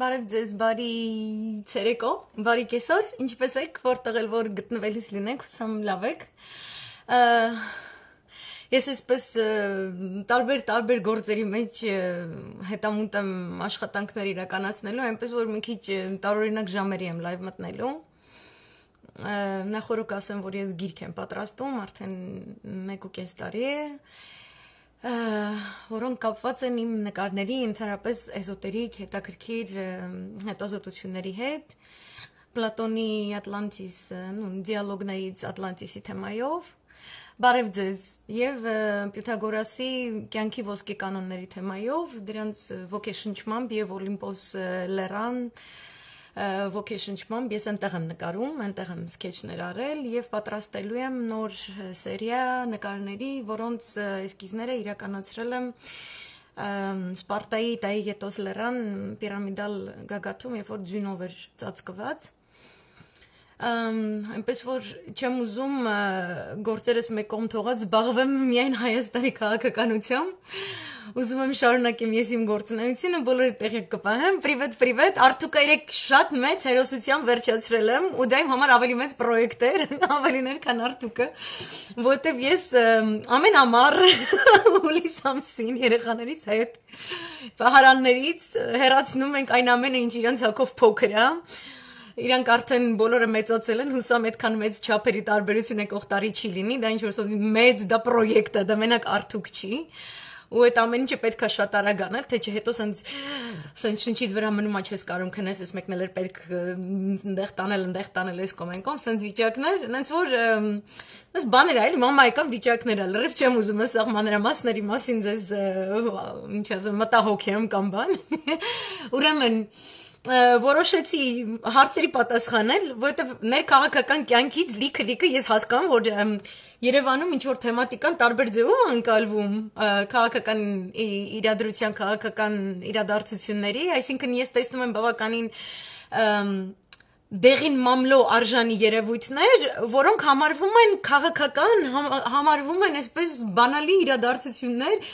Բարև ձեզ, բարի ցերեկո, բարի կեսօր, ինչպես եք, որտեղ էլ որ գտնվելիս լինեք, հուսամ լավ եք։ Ես այսպես տարբեր տարբեր գործերի մեջ հետամուտ եմ աշխատանքներ իրականացնելու, այնպես որ մի քիչ տարօրինակ ժամերի եմ լայվ մտնելու։ Նախորդ ասեմ, որ ես գիրք եմ պատրաստում, արդեն 1.5 տարի է։ և, որոնք կապված են իմ նկարների ընդհանրապես էզոտերիկ հետաքրքիր հետազոտությունների հետ Պլատոնի Ատլանտիս, նո, դիալոգներից Ատլանտիսի թեմայով Բարև ձեզ եւ Պյութագորասի կյանքի ոսկե կանոնների թեմայով դրանց ոգեշնչմամբ եւ Օլիմպոս լերան և, ոգեշնչմամբ ես այնտեղ եմ նկարում, այնտեղ եմ սկեչներ արել եւ պատրաստելու եմ նոր սերիա նկարների, որոնց էսկիզները իրականացրել եմ Սպարտայի Տայեգետոս լեռան պիրամիդալ գագաթում, երբ որ ձյունով էր ծածկված այնպես որ չեմ ուզում գործերս մեկում թողած զբաղվեմ միայն հայաստանի քաղաքականությամբ ուզում եմ շարունակեմ ես իմ գործունեությունը բոլորի տեղը կպահեմ պրիվետ պրիվետ արդուկա երեք շատ մեծ հերոսությամբ վերջացրել եմ ու դա իմ համար ավելի մեծ պրոյեկտ էր ավելիներ քան արդուկը որտեվ ես ամեն ամառ հուլիս ամսին երեխաներիս հետ պահարաններից հեռացնում ենք այն ամենը ինչ իրենց հակով փոքր է իրանք արդեն բոլորը մեծացել են, հուսամ այդքան մեծ չափերի տարբերություն է կողտարի չի լինի, դա ինչ որ մեծ դա պրոյեկտ է, դա մենակ արդյոք չի ու այդ ամեն ինչը պետքա շատ արագ անել, թե չէ հետո սենց սենց շնչիդ վրա մնում ա չես կարող քնես, ես մեկնել էր պետք այնտեղ տանել, այնտեղ տանել էս կոմենկոմ, սենց վիճակներ, այնց որ այս բաներ այլ մամայական վիճակներ է, լրիվ չեմ ուզում այս սահմանրամասների մասին ձեզ ինչ ասեմ, մտահոգեմ կամ բան։ Ուրեմն որոշեցի հարցերի պատասխանել, որովհետև մեր քաղաքական կյանքից լիքը-լիքը ես հասկանում, որ Երևանում ինչ որ թեմատիկան տարբեր ձևով անցալվում քաղաքական իրադրության, քաղաքական իրադարձությունների, այսինքն ես տեսնում եմ բավականին դեղին մամլո արժանի երևույթներ, որոնք համարվում են քաղաքական, համարվում են այսպես բանալի իրադարձություններ,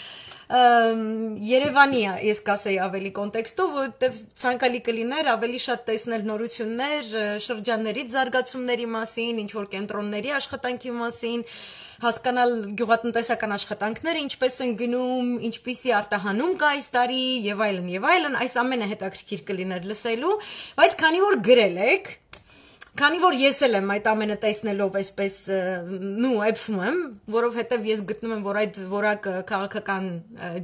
Երևանի է, ես կասեի ավելի կոնտեքստով, որովհետև ցանկալի կլիներ ավելի շատ տեսնել նորություններ շրջանների զարգացումների մասին, ինչ որ կենտրոնների աշխատանքի մասին, հասկանալ գյուղատնտեսական աշխատանքները ինչպես են գնում, ինչպիսի արտահանում կա այս տարի եւ այլն եւ այլն, այս ամենը հետաքրքիր կլիներ լսելու, բայց քանի որ գրել եք, Քանի որ ես էլ եմ այդ ամենը տեսնելով այսպես նու էփում եմ, որովհետև ես գտնում եմ, որ այդ որակը քաղաքական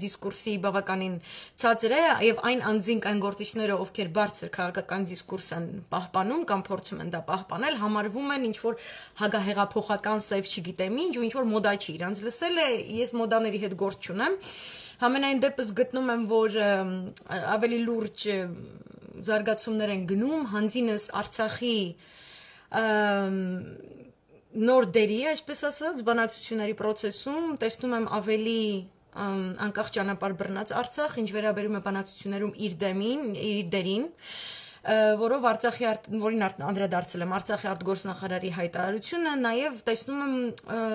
դիսկուրսի բավականին ցածր է եւ այն անձինք այն գործիչները, ովքեր բարձր քաղաքական դիսկուրս են պահպանում կամ փորձում են դա պահպանել, համարվում են ինչ որ հագահեղափոխական սև, չգիտեմ ինչ, ու ինչ որ մոդա չի իրանց լսել է, ես մոդաների հետ գործ չունեմ։ Համենայն դեպս գտնում եմ, որ ավելի լուրջ զարգացումներ են գնում, հանձինս Արցախի նոր դերի, այսպես ասած, բանակցությունների process-ում տեսնում եմ ավելի անկախ ճանապարհ բռնած Արցախ, ինչ վերաբերում է բանակցություններում իր դեմին, իր դերին, որով Արցախի արդ, որին արդ, անդրադարձել եմ Արցախի արտգործնախարարի հայտարարությունը, նաև տեսնում եմ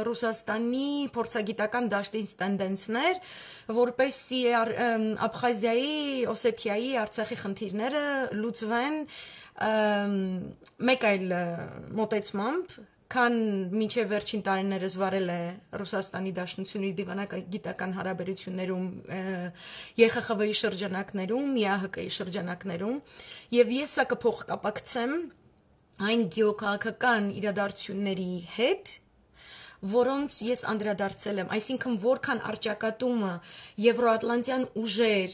Ռուսաստանի փորձագիտական դաշտից տենդենսներ, որպեսի Աբխազիայի, Օսեթիայի, Արցախի խնդիրները լուծվեն մեկ այլ մոտեցմամբ քան մինչև վերջին տարիներս վարել է Ռուսաստանի Դաշնությունների դիվանագիտական հարաբերություններում ԵԽԽՎ-ի շրջանակներում, ԵԱՀԿ-ի շրջանակներում, եւ ես սա կփոխկապակցեմ այն գեոքաղաքական իրադարձությունների հետ, որոնց ես անդրադարձել եմ, այսինքն որքան արճակատումը եվրոատլանտյան ուժեր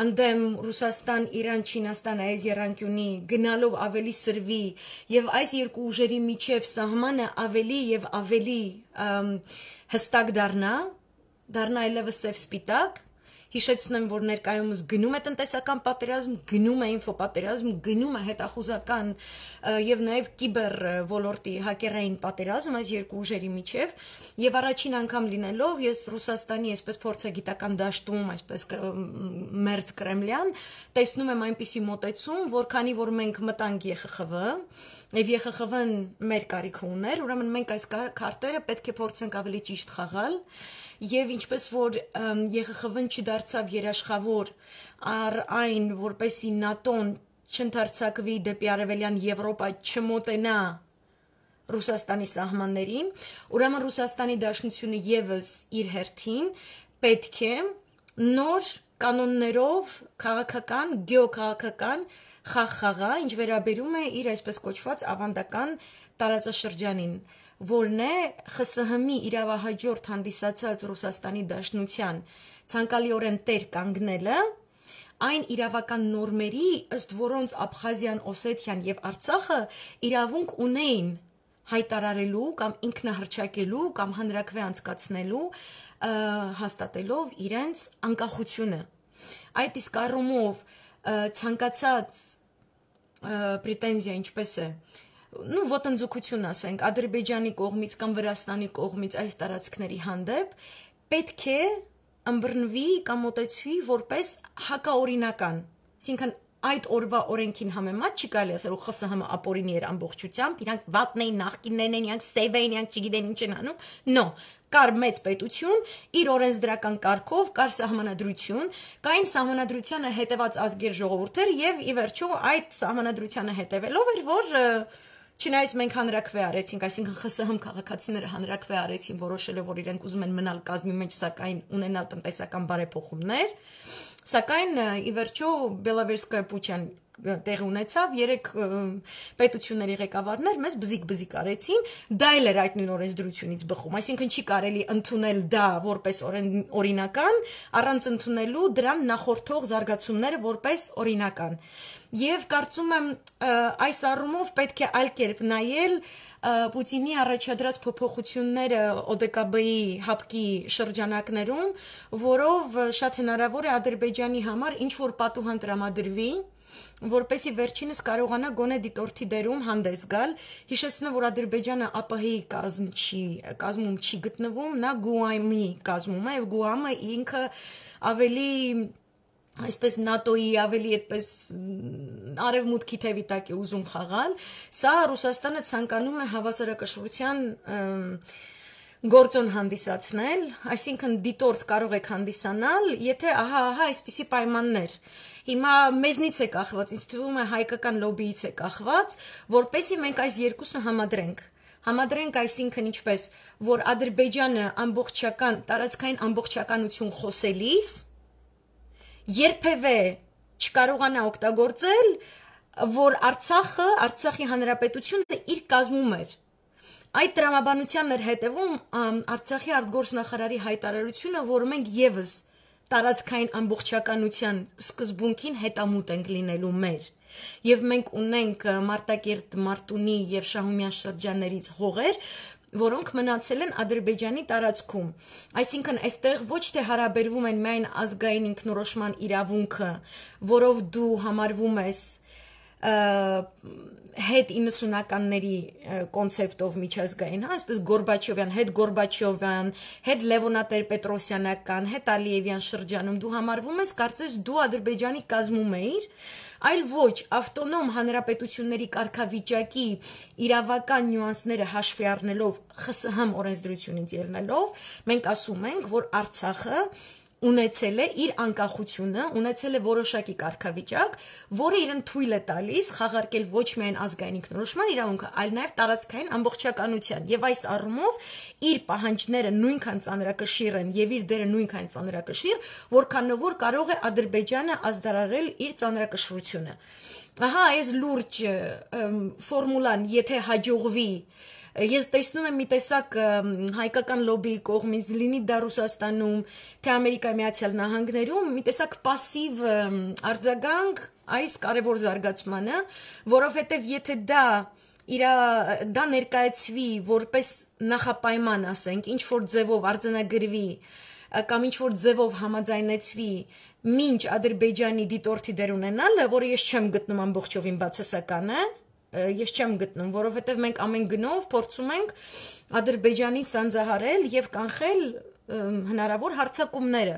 ընդեմ Ռուսաստան, Իրան, Չինաստան այս երանկյունի գնալով ավելի սրվի եւ այս երկու ուժերի միջև սահմանը ավելի եւ ավելի հստակ դառնա, դառնա այլևս սև սպիտակ Հիշեցնեմ, որ ներկայումս գնում է տնտեսական պատերազմ, գնում է ինֆոպատերազմ, գնում է հետախուզական եւ նաեւ կիբեր ոլորտի հակերային պատերազմ այս երկու ուժերի միջև եւ առաջին անգամ լինելով ես Ռուսաստանի այսպես փորձագիտական դաշտում, այսպես մերձ Կրեմլյան տեսնում եմ այնպիսի մոտեցում, որ քանի որ մենք մտանք ԵԽԽՎ եւ ԵԽԽՎ-ն մեր կարիք ուներ, ուրեմն մենք այս քարտերը պետք է փորձենք ավելի ճիշտ խաղալ եւ ինչպես որ ԵԽԽՎ-ն չդարձավ երաշխավոր առ այն, որպեսի ՆԱՏՕ-ն չընթարցակվի դեպի արևելյան Եվրոպա չմոտենա Ռուսաստանի սահմաններին, ուրեմն Ռուսաստանի Դաշնությունը եւս իր հերթին պետք է նոր կանոններով քաղաքական, գեոքաղաքական խախ խաղա, ինչ վերաբերում է իր այսպես կոչված ավանդական տարածաշրջանին որն է ԽՍՀՄ-ի իրավահաջորդ հանդիսացած Ռուսաստանի Դաշնության ցանկալիորեն տեր կանգնելը այն իրավական նորմերի, ըստ որոնց Աբխազիան, Օսեթիան եւ Արցախը իրավունք ունեին հայտարարելու կամ ինքնահռչակելու կամ հանրակրվե անցկացնելու հաստատելով իրենց անկախությունը։ Այդ իսկ առումով ցանկացած պրետենզիա ինչպես է, ну ոտնձգություն ասենք ադրբեջանի կողմից կամ վրաստանի կողմից այս տարածքների հանդեպ պետք է ըմբռնվի կամ մտածվի որպես հակաօրինական այսինքն այդ օրվա օրենքին համեմատ չի կարելի ասել ու ԽՍՀՄ ապօրինի էր ամբողջությամբ իրանք վատն էին նախկիններն էին իրանք սև էին իրանք չգիտեն ինչ են անում նո կար մեծ պետություն, իր օրենսդրական կարգով կար սահմանադրություն, կային սահմանադրությանը հետևած ազգեր ժողովուրդեր եւ ի վերջո այդ սահմանադրությանը հետևելով էր որ և, Չնայած մենք հանրակվե արեցինք, այսինքն ԽՍՀՄ քաղաքացիները հանրակվե արեցին որոշելով, որ իրենք ուզում են մնալ կազմի մեջ, սակայն ունենալ տնտեսական բարեփոխումներ, սակայն ի վերջո Բելավերսկայա Պուչյան տեղի ունեցավ, երեք պետությունների ղեկավարներ մեզ բզիկ-բզիկ արեցին, դա էլ էր այդ նույն օրենսդրությունից բխում, այսինքն չի կարելի ընդունել դա որպես օրինական, առանց ընդունելու դրան նախորդող զարգացումները որպես օրինական։ Եվ կարծում եմ այս առումով պետք է այլ կերպ նայել Պուտինի առաջադրած փոփոխությունները ODKB-ի հապկի շրջանակներում, որով շատ հնարավոր է Ադրբեջանի համար ինչ որ պատուհան տրամադրվի, որպեսի վերջինս կարողանա գոնե դիտորդի դերում հանդես գալ հիշեցնեմ որ ադրբեջանը ԱՊՀ-ի կազմ չի կազմում չի գտնվում նա գուամի կազմում է եւ գուամը ինքը ավելի այսպես ՆԱՏՕ-ի ավելի այդպես արևմուտքի թևի տակ է ուզում խաղալ, սա Ռուսաստանը ցանկանում է հավասարակշռության գործոն հանդիսացնել, այսինքն դիտորդ կարող եք հանդիսանալ, եթե ահա ահա այսպիսի պայմաններ հիմա մեզնից է կախված, ինձ թվում է հայկական լոբիից է կախված, որպեսի մենք այս երկուսը համադրենք համադրենք այսինքն ինչպես որ ադրբեջանը ամբողջական տարածքային ամբողջականություն խոսելիս երբևէ չկարողանա օգտագործել որ Արցախը Արցախի հանրապետությունը իր կազմում էր այդ տրամաբանությանն էր հետևում Արցախի արտգործնախարարի հայտարարությունը որ մենք եւս տարածքային ամբողջականության սկզբունքին հետամուտ ենք լինելու մեր։ Եվ մենք ունենք Մարտակերտ, Մարտունի եւ Շահումյան շրջաններից հողեր, որոնք մնացել են Ադրբեջանի տարածքում։ Այսինքն այստեղ ոչ թե հարաբերվում են միայն ազգային ինքնորոշման իրավունքը, որով դու համարվում ես հետ 90-ականների կոնցեպտով միջազգային, հա, այսպես Գորբաչովյան, հետ Գորբաչովյան, հետ Լևոնա Տեր-Պետրոսյանական, հետ Ալիևյան շրջանում դու համարվում ես, կարծես դու Ադրբեջանի կազմում էիր, այլ ոչ, ավտոնոմ հանրապետությունների կարգավիճակի իրավական նյուանսները հաշվի առնելով ԽՍՀՄ օրենսդրությունից ելնելով, մենք ասում ենք, որ Արցախը ունեցել է իր անկախությունը, ունեցել է որոշակի կարգավիճակ, որը իրեն թույլ է տալիս խաղարկել ոչ միայն ազգային ինքնորոշման իրավունքը, այլ նաև տարածքային ամբողջականության։ Եվ այս առումով իր պահանջները նույնքան ծանրակշիռ են եւ իր դերը նույնքան ծանրակշիռ, որքանով որ կարող է Ադրբեջանը ազդարարել իր ծանրակշռությունը։ Ահա այս լուրջ ֆորմուլան, եթե հաջողվի Ես տեսնում եմ մի տեսակ հայկական լոբիի կողմից լինի դա Ռուսաստանում, թե Ամերիկայի Միացյալ Նահանգներում մի տեսակ пассив արձագանք այս կարևոր զարգացմանը, որովհետև եթե դա իր դա ներկայացվի որպես նախապայման, ասենք, ինչ որ ձևով արձանագրվի կամ ինչ որ ձևով համաձայնեցվի մինչ Ադրբեջանի դիտորդի դեր ունենալը, որը ես չեմ գտնում ամբողջովին բացասականը, ես չեմ գտնում, որովհետև մենք ամեն գնով փորձում ենք Ադրբեջանի սանձահարել եւ կանխել հնարավոր հարցակումները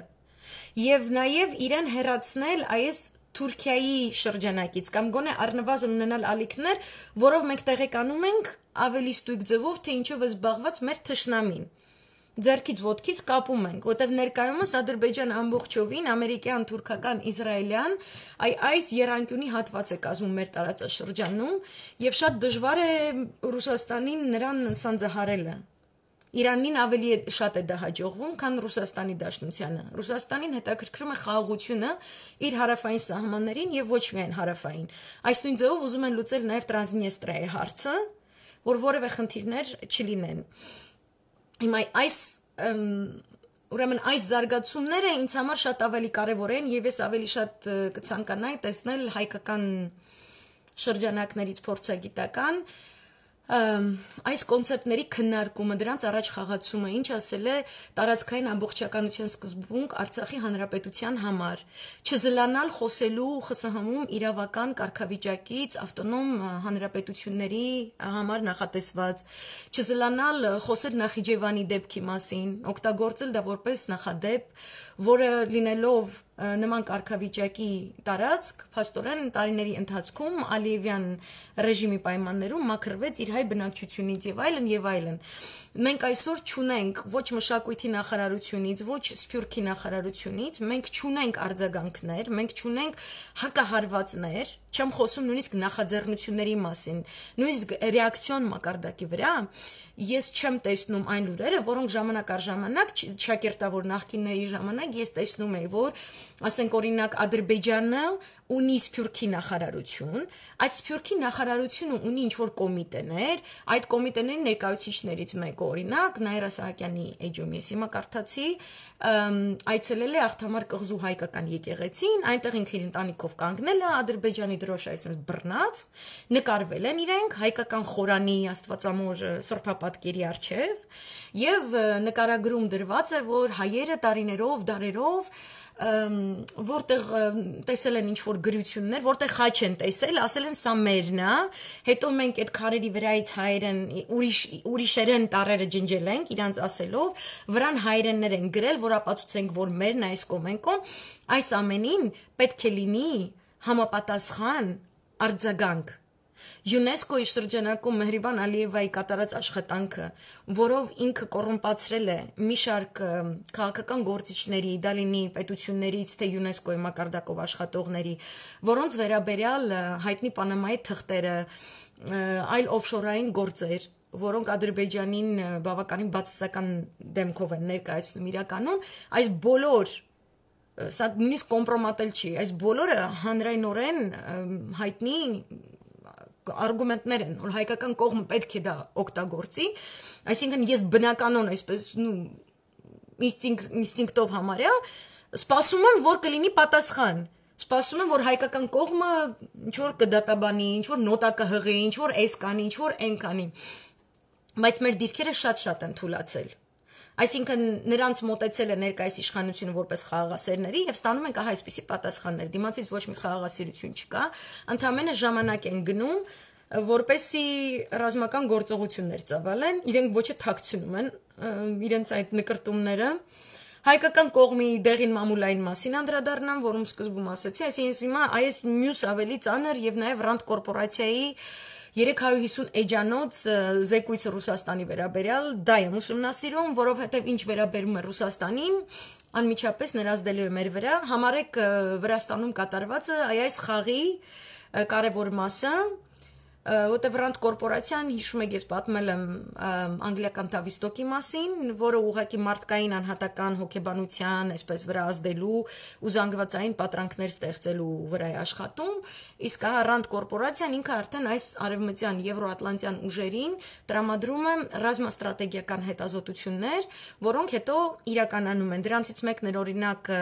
եւ նաեւ իրեն հերացնել այս Թուրքիայի շրջանակից կամ գոնե առնվազն ունենալ ալիքներ, որով մենք տեղեկանում ենք ավելի ստույգ ձևով, թե ինչով է զբաղված մեր թշնամին ձերքից ոտքից կապում ենք, որտեվ ներկայումս Ադրբեջան ամբողջովին ամերիկյան, թուրքական, իսրայելյան այ այս երանկյունի հատված է կազմում մեր տարածաշրջանում եւ շատ դժվար է Ռուսաստանին նրան սանձահարելը։ Իրանին ավելի շատ է դա հաջողվում, քան Ռուսաստանի Դաշնությանը։ Ռուսաստանին հետաքրքրում է խաղաղությունը իր հարավային սահմաններին եւ ոչ միայն հարավային։ Այս նույն ձեւով ուզում են լուծել նաեւ Տրանսնիստրիայի հարցը, որ որևէ խնդիրներ չլինեն։ Հիմա այս ուրեմն այս զարգացումները ինձ համար շատ ավելի կարևոր են եւ ես ավելի շատ կցանկանայի տեսնել հայկական շրջանակներից փորձագիտական այս կոնցեպտների քննարկումը դրանց առաջ խաղացումը ինչ ասել է տարածքային ամբողջականության սկզբունք Արցախի հանրապետության համար չզլանալ խոսելու ԽՍՀՄ-ում իրավական կարգավիճակից ավտոնոմ հանրապետությունների համար նախատեսված չզլանալ խոսել Նախիջևանի դեպքի մասին օգտագործել դա որպես նախադեպ որը լինելով նման կարգավիճակի տարածք փաստորեն տարիների ընթացքում Ալիևյան ռեժիմի պայմաններում մաքրվեց իր հայ բնակչությունից եւ այլն եւ այլն Մենք այսօր ճունենք ոչ մշակույթի նախարարությունից, ոչ սփյուռքի նախարարությունից, մենք ճունենք արձագանքներ, մենք ճունենք հակահարվածներ, չեմ խոսում նույնիսկ նախաձեռնությունների մասին, նույնիսկ ռեակցիոն մակարդակի վրա ես չեմ տեսնում այն լուրերը, որոնք ժամանակ առ ժամանակ շակերտավոր նախկինների ժամանակ ես տեսնում էի, որ ասենք օրինակ Ադրբեջանը ունի Սփյուռքի նախարարություն, այդ Սփյուռքի նախարարությունը ունի ինչ որ կոմիտեներ, այդ կոմիտեների ներկայացիչներից մեկ օրինակ Նաիրա Սահակյանի էջում ես հիմա կարդացի այցելել է Ախթամար կղզու հայկական եկեղեցին, այնտեղ ինքն ընտանիքով կանգնել է Ադրբեջանի դրոշը այսպես բռնած, նկարվել են իրենք հայկական խորանի Աստվածամոր սրբապատկերի արչև եւ նկարագրում դրված է, որ հայերը տարիներով, դարերով որտեղ տեսել են ինչ որ գրություններ, որտեղ խաչ են տեսել, ասել են սա մերն է, հետո մենք այդ քարերի վրայից հայերեն ուրիշ ուրիշերեն տարերը ջնջել ենք իրանց ասելով, վրան հայերեններ են գրել, որ ապացուցենք, որ մերն այս կոմենկոն, այս ամենին պետք է լինի համապատասխան արձագանք ՅՈՒՆԵՍԿՕ-ի շրջանակում Մեհրիբան Ալիևայի կատարած աշխատանքը, որով ինքը կոռումպացրել է մի շարք քաղաքական գործիչների, դա լինի պետություններից, թե ՅՈՒՆԵՍԿՕ-ի մակարդակով աշխատողների, որոնց վերաբերյալ հայտնի Պանամայի թղթերը, այլ օֆշորային գործեր, որոնք Ադրբեջանին բավականին բացասական դեմքով են ներկայացնում իրականում, այս բոլոր սա նույնիսկ կոմպրոմատել չի, այս բոլորը հանրայնորեն հայտնի արգումենտներ են, որ հայկական կողմը պետք է դա օգտագործի, այսինքն ես բնականոն այսպես նու ինստինկտ ինստինկտով համարյա սպասում եմ, որ կլինի պատասխան սպասում եմ որ հայկական կողմը ինչ որ կդատաբանի, ինչ որ նոտա կհղի, ինչ որ էս կանի, ինչ որ այն կանի։ Բայց մեր դիրքերը շատ-շատ են թուլացել Այսինքն նրանց մտածել է ներկայիս իշխանությունը որպես խաղաղասերների եւ ստանում են կահա այսպիսի պատասխաններ։ Դիմացից ոչ մի խաղաղասերություն չկա, ընդամենը ժամանակ են գնում որպեսի ռազմական գործողություններ ծավալեն, իրենք ոչը թաքցնում են իրենց այդ նկարտումները հայկական կողմի դեղին մամուլային մասին անդրադառնամ, որում սկզբում ասացի, այսինքն հիմա այս մյուս ավելի ծանր եւ նաեւ ռանդ կորպորացիայի 350 էջանոց զեկույց Ռուսաստանի վերաբերյալ, դա եմ ուսումնասիրում, որովհետև ինչ վերաբերում է Ռուսաստանին, անմիջապես ներազդելու է մեր վրա, համարեք Վրաստանում կատարվածը այ այս խաղի կարևոր մասը, որտեվ Rand կորպորացիան հիշում եք ես պատմել եմ անգլիական Tavistock-ի մասին, որը ուղղակի մարդկային անհատական հոգեբանության, այսպես վրա ազդելու ու զանգվածային պատրանքներ ստեղծելու վրա է աշխատում, իսկ հա Rand կորպորացիան ինքը արդեն այս արևմտյան եվրոատլանտյան ուժերին տրամադրում է ռազմաստրատեգիական հետազոտություններ, որոնք հետո իրականանում են։ Դրանցից մեկն էր օրինակ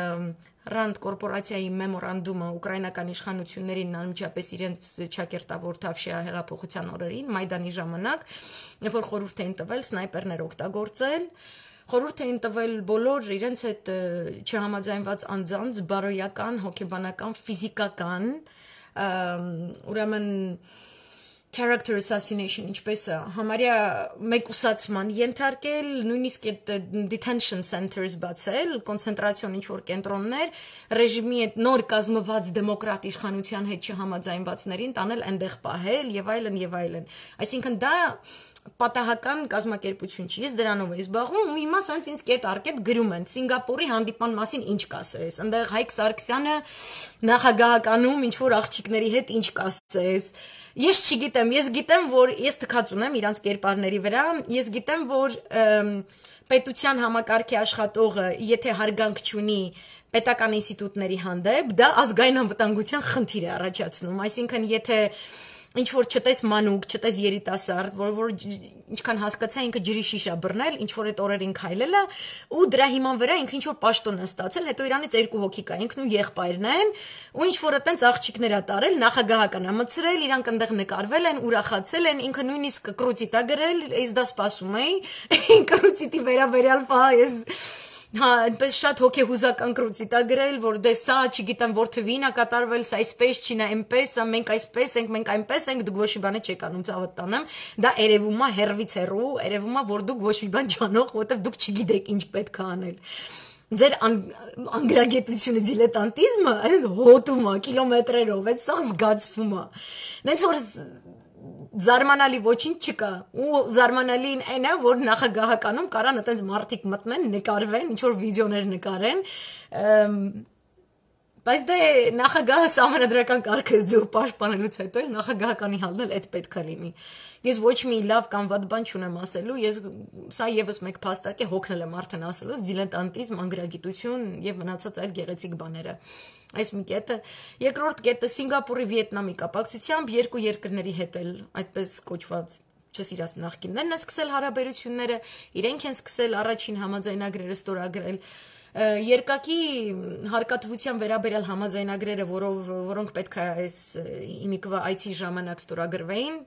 Ռանդ կորպորացիայի մեմորանդումը ուկրաինական իշխանություններին անմիջապես իրենց ճակերտավոր Թավշիա հեղափոխության օրերին Մայդանի ժամանակ, երբ որ խորհուրդ էին տվել սնայպերներ օգտագործել, խորհուրդ էին տվել բոլոր իրենց այդ չհամաձայնված անձանց բարոյական, հոգեբանական, ֆիզիկական, ուրեմն character assassination, ինչպես համարյա մեկուսացման ենթարկել, նույնիսկ այդ detention centers բացել, կոնցենտրացիոն ինչ որ կենտրոններ, ռեժիմի այդ նոր կազմված դեմոկրատ իշխանության հետ չհամաձայնվածներին տանել այնտեղ պահել եւ այլն եւ այլն։ Այսինքն դա պատահական կազմակերպություն չի, ես դրանով էի զբաղվում ու հիմա սենց ինձ կետ արկետ գրում են Սինգապուրի հանդիպան մասին ինչ կասես։ Այնտեղ Հայկ Սարգսյանը նախագահականում ինչ որ աղջիկների հետ ինչ կասես։ Ես չգիտեմ, ես գիտեմ, որ ես թքած ունեմ իրանց կերպարների վրա, ես գիտեմ, որ պետության համակարգի աշխատողը, եթե հարգանք չունի պետական ինստիտուտների հանդեպ, դա ազգային անվտանգության խնդիր է առաջացնում։ Այսինքն, եթե և, ինչ որ չտես մանուկ, չտես երիտասարդ, որը որ ինչքան հասկացա ինքը ջրի շիշա բռնել, ինչ որ այդ օրերին քայլել է ու դրա հիման վրա ինքը ինչ որ պաշտոն է ստացել, հետո իրանից երկու հոգի կա, ինքն ու եղբայրն են ու ինչ որ այտենց աղջիկներ է տարել, նախագահական է մցրել, իրանք այնտեղ նկարվել են, ուրախացել են, ինքը նույնիսկ կրուցիտ է գրել, ես դա սպասում էի, կրուցիտի վերաբերյալ փա ես հա այնպես շատ հոգեհուզական կրուցի տա գրել, որ դե սա, չգիտեմ, որ թվին է կատարվել, սա այսպես չինա, այնպես է, մենք այսպես ենք, մենք այնպես ենք, դուք ոչ մի բան չեք անում, ցավը տանեմ։ Դա երևում է հերվից հեռու, երևում է, որ դուք ոչ մի բան չանող, որովհետև դուք չգիտեք ինչ պետք է անել ձեր անգրագետությունը դիլետանտիզմը այս հոտում է կիլոմետրերով այդ սա զգացվում է նենց որ զարմանալի ոչինչ չկա ու զարմանալին այն է որ նախագահականում կարան այտենց մարդիկ մտնեն նկարվեն ինչ որ վիդեոներ նկարեն Բայց դե նախագահը համանդրական կարգը ձև պաշտպանելուց հետո նախագահականի հալն էլ այդ պետքա լինի։ Ես ոչ մի լավ կամ վատ բան չունեմ ասելու, ես սա եւս մեկ փաստակ է հոգնել եմ արդեն ասելուց դիլետանտիզմ, անգրագիտություն եւ մնացած այլ գեղեցիկ բաները։ Այս մի կետը, երկրորդ կետը Սինգապուրի Վիետնամի կապակցությամբ երկու երկրների հետ էլ այդպես կոչված չսիրած նախկիններն են սկսել հարաբերությունները, իրենք են սկսել առաջին համաձայնագրերը ստորագրել երկակի հարկատվության վերաբերյալ համաձայնագրերը, որով որոնք պետք է այս իմիկվա այցի ժամանակ ստորագրվեին,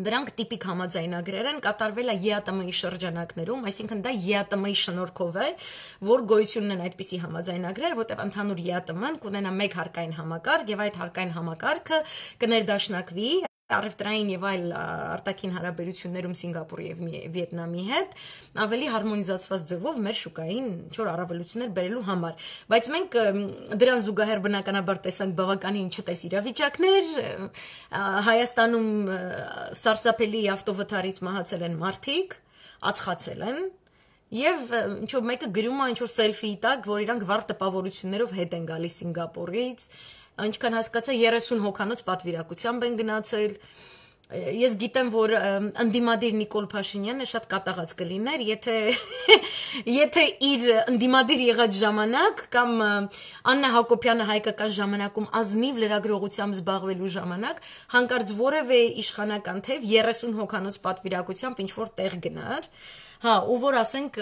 Դրանք տիպիկ համաձայնագրեր են կատարվել է ԵԱՏՄ-ի շրջանակներում, այսինքն դա ԵԱՏՄ-ի շնորհքով է, որ գոյությունն են այդպիսի համաձայնագրեր, որտեղ ընդհանուր ԵԱՏՄ-ն կունենա մեկ հարկային համակարգ եւ այդ հարկային համակարգը կներդաշնակվի առևտրային եւ այլ արտաքին հարաբերություններում Սինգապուրի եւ Վիետնամի հետ ավելի հարմոնիզացված ձևով մեր շուկային չոր առավելություններ բերելու համար բայց մենք դրան զուգահեռ բնականաբար տեսանք բավականին չտես իրավիճակներ Հայաստանում սարսափելի ավտովթարից մահացել են մարդիկ ածխացել են Եվ ինչու մեկը գրում է ինչ որ սելֆիի տակ, որ իրանք վառ տպավորություններով հետ են գալիս Սինգապուրից, ինչքան հասկացա 30 հոկանոց պատվիրակությամբ են գնացել ես գիտեմ որ ընդդիմադիր Նիկոլ Փաշինյանը շատ կատաղած կլիներ եթե եթե իր ընդդիմադիր եղած ժամանակ կամ Աննա Հակոբյանը հայկական ժամանակում ազնիվ լրագրողությամբ զբաղվելու ժամանակ հանկարծ որևէ իշխանական թեև 30 հոկանոց պատվիրակությամբ ինչ որ տեղ գնար Հա, ու որ ասենք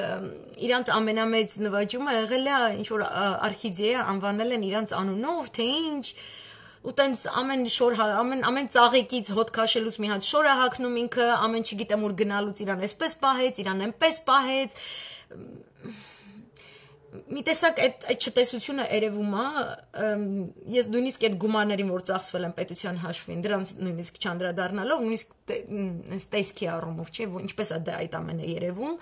իրանց ամենամեծ նվաճումը եղել է ինչ որ արխիդեա անվանել են իրանց անունով, թե ինչ ու տենց ամեն շոր հա, ամեն ամեն ծաղիկից հոտ քաշելուց մի հատ շորը հակնում ինքը, ամեն չգիտեմ ուր գնալուց իրան այսպես պահեց, իրան այնպես պահեց մի տեսակ այդ այդ չտեսությունը երևում է ես նույնիսկ այդ գումարներին որ ծախսվել են պետության հաշվին դրանց նույնիսկ չանդրադառնալով նույնիսկ այս տեսքի առումով չէ ինչպես է դե այդ ամենը երևում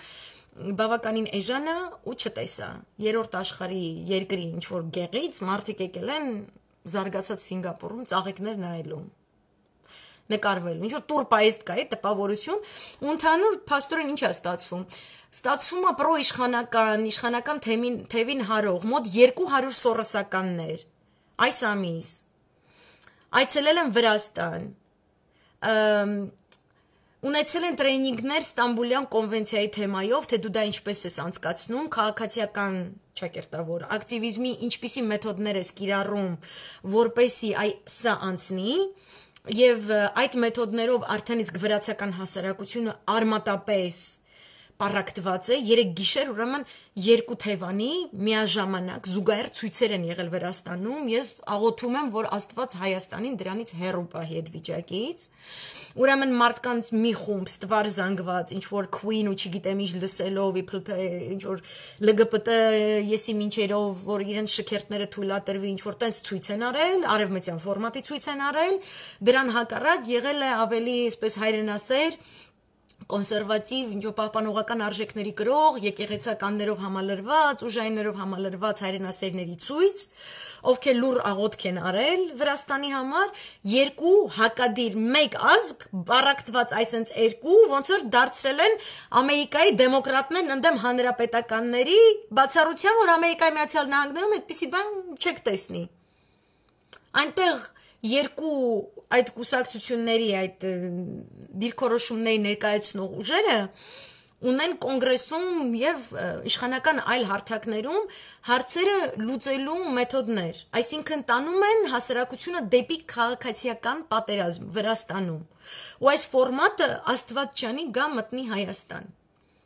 բավականին էժանա ու չտեսա երրորդ աշխարհի երկրի ինչ որ գեղից մարդիկ եկել են զարգացած Սինգապուրում ծաղիկներ նայելու նկարվելու ինչ որ տուր պայեստ կա է տպավորություն ու ընդհանուր փաստորեն ինչ է ստացվում ստացվում է պրոիշխանական, իշխանական թեմին, թևին հարող մոտ 200 սորոսականներ այս ամիս։ Այցելել են Վրաստան։ Ունեցել են տրեյնինգներ Ստամբուլյան կոնվենցիայի թեմայով, թե դու դա ինչպես ես անցկացնում, քաղաքացիական ճակերտավոր, ակտիվիզմի ինչպիսի մեթոդներ ես կիրառում, որպեսի այ սա անցնի, եւ այդ մեթոդներով արդեն իսկ վրացական հասարակությունը արմատապես պարակտված է, երեք գիշեր ուրեմն երկու թևանի միաժամանակ զուգահեռ ցույցեր են եղել Վրաստանում։ Ես աղոթում եմ, որ Աստված Հայաստանին դրանից հեռու պահի այդ վիճակից։ Ուրեմն մարդկանց մի խումբ ստվար զանգված, ինչ որ Queen ու չգիտեմ ինչ լսելով, իբր ինչ որ LGBT եսի մինչերով, որ իրենց շքերթները թույլատրվի, ինչ որ տենց ցույց են արել, արևմտյան ֆորմատի ցույց են արել։ Դրան հակառակ եղել է ավելի, այսպես հայրենասեր կոնսերվատիվ, ինչ որ պահպանողական արժեքների գրող, եկեղեցականներով համալրված, ուժայիններով համալրված հայրենասերների ցույց, ովքեր լուր աղոթք են արել Վրաստանի համար, երկու հակադիր մեկ ազգ բառակտված այսենց երկու, ոնց որ դարձրել են Ամերիկայի դեմոկրատներն ընդդեմ հանրապետականների, բացառությամբ որ Ամերիկայի Միացյալ Նահանգներում այդպիսի բան չեք տեսնի։ Այնտեղ երկու այդ կուսակցությունների այդ դիրքորոշումների ներկայացնող ուժերը ունեն կոնգրեսում եւ իշխանական այլ հարթակներում հարցերը լուծելու մեթոդներ, այսինքն տանում են հասարակությունը դեպի քաղաքացիական պատերազմ Վրաստանում։ Ու այս ֆորմատը Աստվածյանի գա մտնի Հայաստան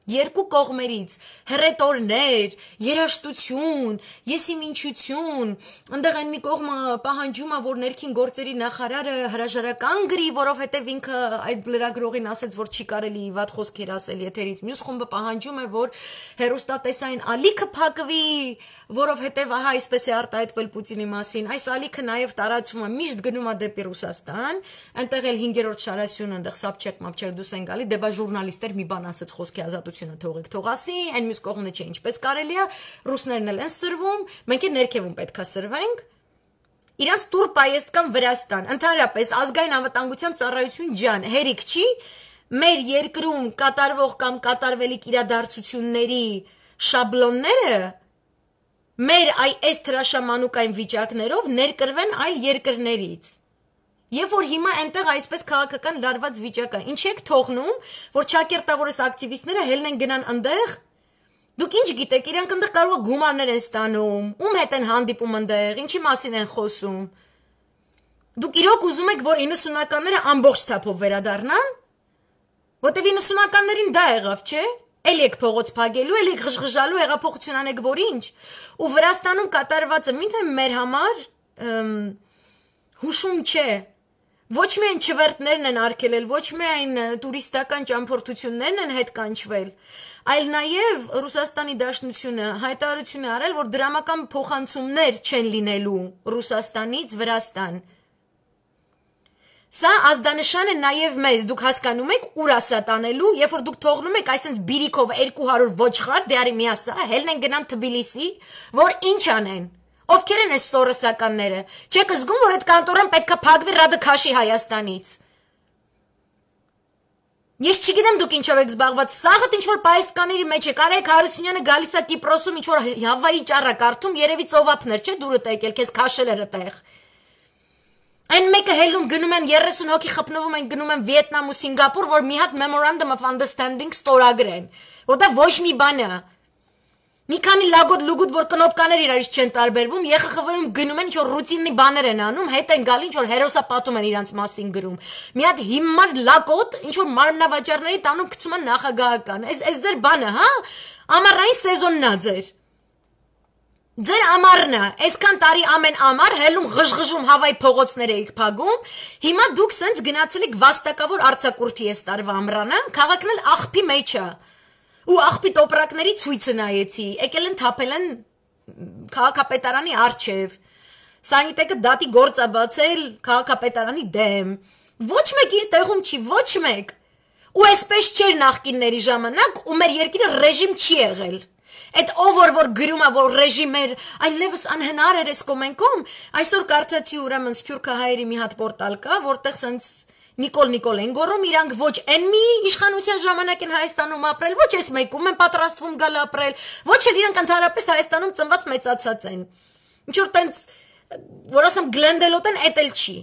երկու կողմերից հռետորներ, երաշտություն, եսիմ ինչություն, ընդեղ այն մի կողմը պահանջում է, որ ներքին գործերի նախարարը հրաժարական գրի, որովհետև ինքը այդ լրագրողին ասաց, որ չի կարելի վատ խոսքեր ասել եթերից։ Մյուս խումբը պահանջում է, որ հերոստատեսային ալիքը փակվի, որովհետև ահա այսպես է արտահայտվել Պուտինի մասին։ Այս ալիքը նաև տարածվում է միշտ գնում է դեպի Ռուսաստան, այնտեղ էլ 5-րդ շարասյուն ընդեղ Սապչեկ մապչեկ դուս են գալի, դե բա ժուրնալիստեր մի բան ասած խոսքի ազատ ազատությունը թողեք թողասի, այն մյուս կողմը չէ, ինչպես կարելի է, ռուսներն էլ են սրվում, մենք էլ ներքևում պետքա սրվենք։ Իրանց տուր պայեստկան Վրաստան, ընդհանրապես ազգային անվտանգության ծառայություն ջան, հերիք չի մեր երկրում կատարվող կամ կատարվելիք իրադարձությունների շաբլոնները մեր այ այս թրաշամանուկային վիճակներով ներկրվեն այլ երկրներից։ Եվ որ հիմա այնտեղ այսպես քաղաքական լարված վիճակա, ինչի եք թողնում, որ ճակերտավորես ակտիվիստները հելնեն գնան այնտեղ։ Դուք ինչ գիտեք, իրանք այնտեղ կարող է գումարներ են ստանում, ում հետ են հանդիպում այնտեղ, ինչի մասին են խոսում։ Դուք իրոք ուզում եք, որ 90-ականները ամբողջ թափով վերադառնան։ Որտեւ 90-ականներին դա եղավ, չէ՞։ Էլի եք փողոց փակելու, էլի եք ղժղժալու, հեղափոխություն անեք որ ինչ։ Ու Վրաստանում կատարվածը մինչև մեր համար հուշում չէ, ոչ միայն չվերտներն են արկելել, ոչ միայն տուրիստական ճամփորդություններն են հետ կանչվել, այլ նաև Ռուսաստանի Դաշնությունը հայտարարություն է արել, որ դրամական փոխանցումներ չեն լինելու Ռուսաստանից Վրաստան։ Սա ազդանշան է նաև մեզ, դուք հասկանում եք ուր ասատանելու, երբ որ դուք թողնում եք այսպես բիրիկով 200 ոչխար դարի դե միասա, հելն են գնան Թբիլիսի, որ ինչ անեն։ Ովքեր են այս սորոսականները։ Չեք զգում, որ այդ կանտորան պետքա փակվի ռադիկաշի Հայաստանից։ Ես չգիտեմ դուք ինչով եք զբաղված։ Սաղդ ինչ որ պայստկաների մեջ է։ Կարեք Հարությունյանը գալիս է Կիպրոսում ինչ որ Հավայի ճառը կարդում, երևի ծովափներ, չէ՞ դուրը տեկել, քեզ քաշել էր այդտեղ։ Այն մեկը հելում գնում են 30 հոգի խփնվում են գնում են Վիետնամ ու Սինգապուր, որ մի հատ memorandum of understanding ստորագրեն, որտեղ ոչ մի բան է Մի քանի լագոտ լուգուտ որ կնոպկաներ իրարից չեն տարբերվում, ԵԽԽՎ-ում գնում են ինչ որ ռուտինի բաներ են անում, հետ են գալի ինչ որ հերոսապատում են իրանց մասին գրում։ Մի հատ հիմար լագոտ ինչ որ մարմնավաճառների տանում գցում են նախագահական։ Այս այս ձեր բանը, հա? Ամառային սեզոնն է ձեր։ Ձեր ամառն է, այսքան տարի ամեն ամառ հելում ղժղժում հավայ փողոցներ էիք փակում։ Հիմա դուք սենց գնացել եք վաստակավոր արցակուրթի այս տարվա ամռանը, քաղաքն էլ աղբի մեջ է։ մեջ ու աղբի տոպրակների ցույցը նայեցի եկել են թափել են քաղաքապետարանի արչև սանիտեկը դատի գործա բացել քաղաքապետարանի դեմ ոչ մեկ իր տեղում չի ոչ մեկ ու այսպես չէր նախկինների ժամանակ ու մեր երկիրը ռեժիմ չի եղել Այդ ով որ որ գրում է որ ռեժիմեր այլևս անհնար էր այս կոմենկոմ այսօր կարծացի ուրեմն սփյուռքը հայերի մի հատ պորտալ կա որտեղ սենց Նիկոլ Նիկոլենկոռում իրանք ոչ այն մի իշխանության ժամանակ են Հայաստանում ապրել, ոչ այս մեկում են պատրաստվում գալ ապրել, ոչ էլ իրանք ընդհանրապես Հայաստանում ծնված մեծացած են։ Ինչ որ տենց որ ասեմ գլենդելոտ են, էդ էլ չի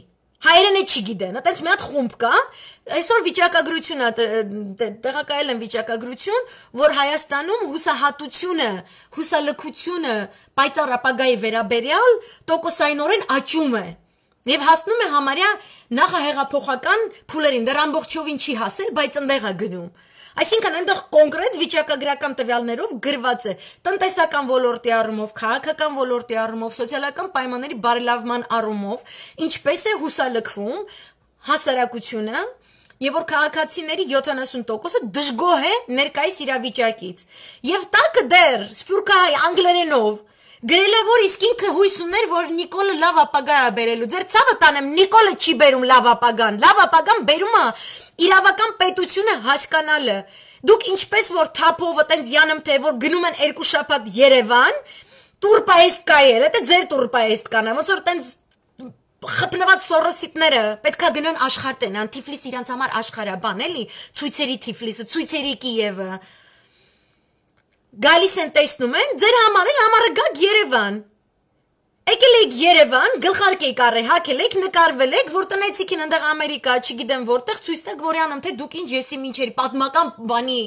հայերենը չգիտեն, այտենց մի հատ խումբ կա, այսօր վիճակագրություն է տեղակայել են վիճակագրություն, որ Հայաստանում հուսահատությունը, հուսալքությունը, պայծառ ապագայի վերաբերյալ տոկոսայինորեն աճում է։ Եվ հասնում է համարյա նախահեղափոխական փուլերին, դեռ ամբողջովին չի հասել, բայց ընդեղ է գնում։ Այսինքն այնտեղ կոնկրետ վիճակագրական տվյալներով գրված է տնտեսական ոլորտի առումով, քաղաքական ոլորտի առումով, սոցիալական պայմանների բարելավման առումով, ինչպես է հուսալքվում հասարակությունը, եւ որ քաղաքացիների 70%-ը դժգոհ է ներկայիս իրավիճակից։ Եվ տակը դեռ սփյուռքահայ անգլերենով Գրել է որ իսկ ինքը հույս ուներ, որ Նիկոլը լավ ապագա է բերելու։ Ձեր ցավը տանեմ, Նիկոլը չի բերում լավ ապագան։ Լավ ապագան բերում է իրավական պետությունը հասկանալը։ Դուք ինչպես որ թափով այտենց յանըմ թե որ գնում են երկու շաբաթ Երևան, տուրպա էստկա է, դա ձեր տուրպա էստկան է, ոնց որ այտենց խփնված սորոսիտները պետքա գնան աշխարտեն, ան Թիֆլիս իրանց համար աշխարհաբան էլի, ցույցերի Թիֆլիսը, ցույցերի Կիևը, Գալիս են տեսնում են, ձեր համար էլ համարը գաք Երևան։ Եկել եք Երևան, գլխարկեք առե, հակել եք, նկարվել եք, որ տնեցիք են այնտեղ Ամերիկա, չգիտեմ որտեղ, ցույց տակ որ անում թե դուք ինչ եսի ինչերի պատմական բանի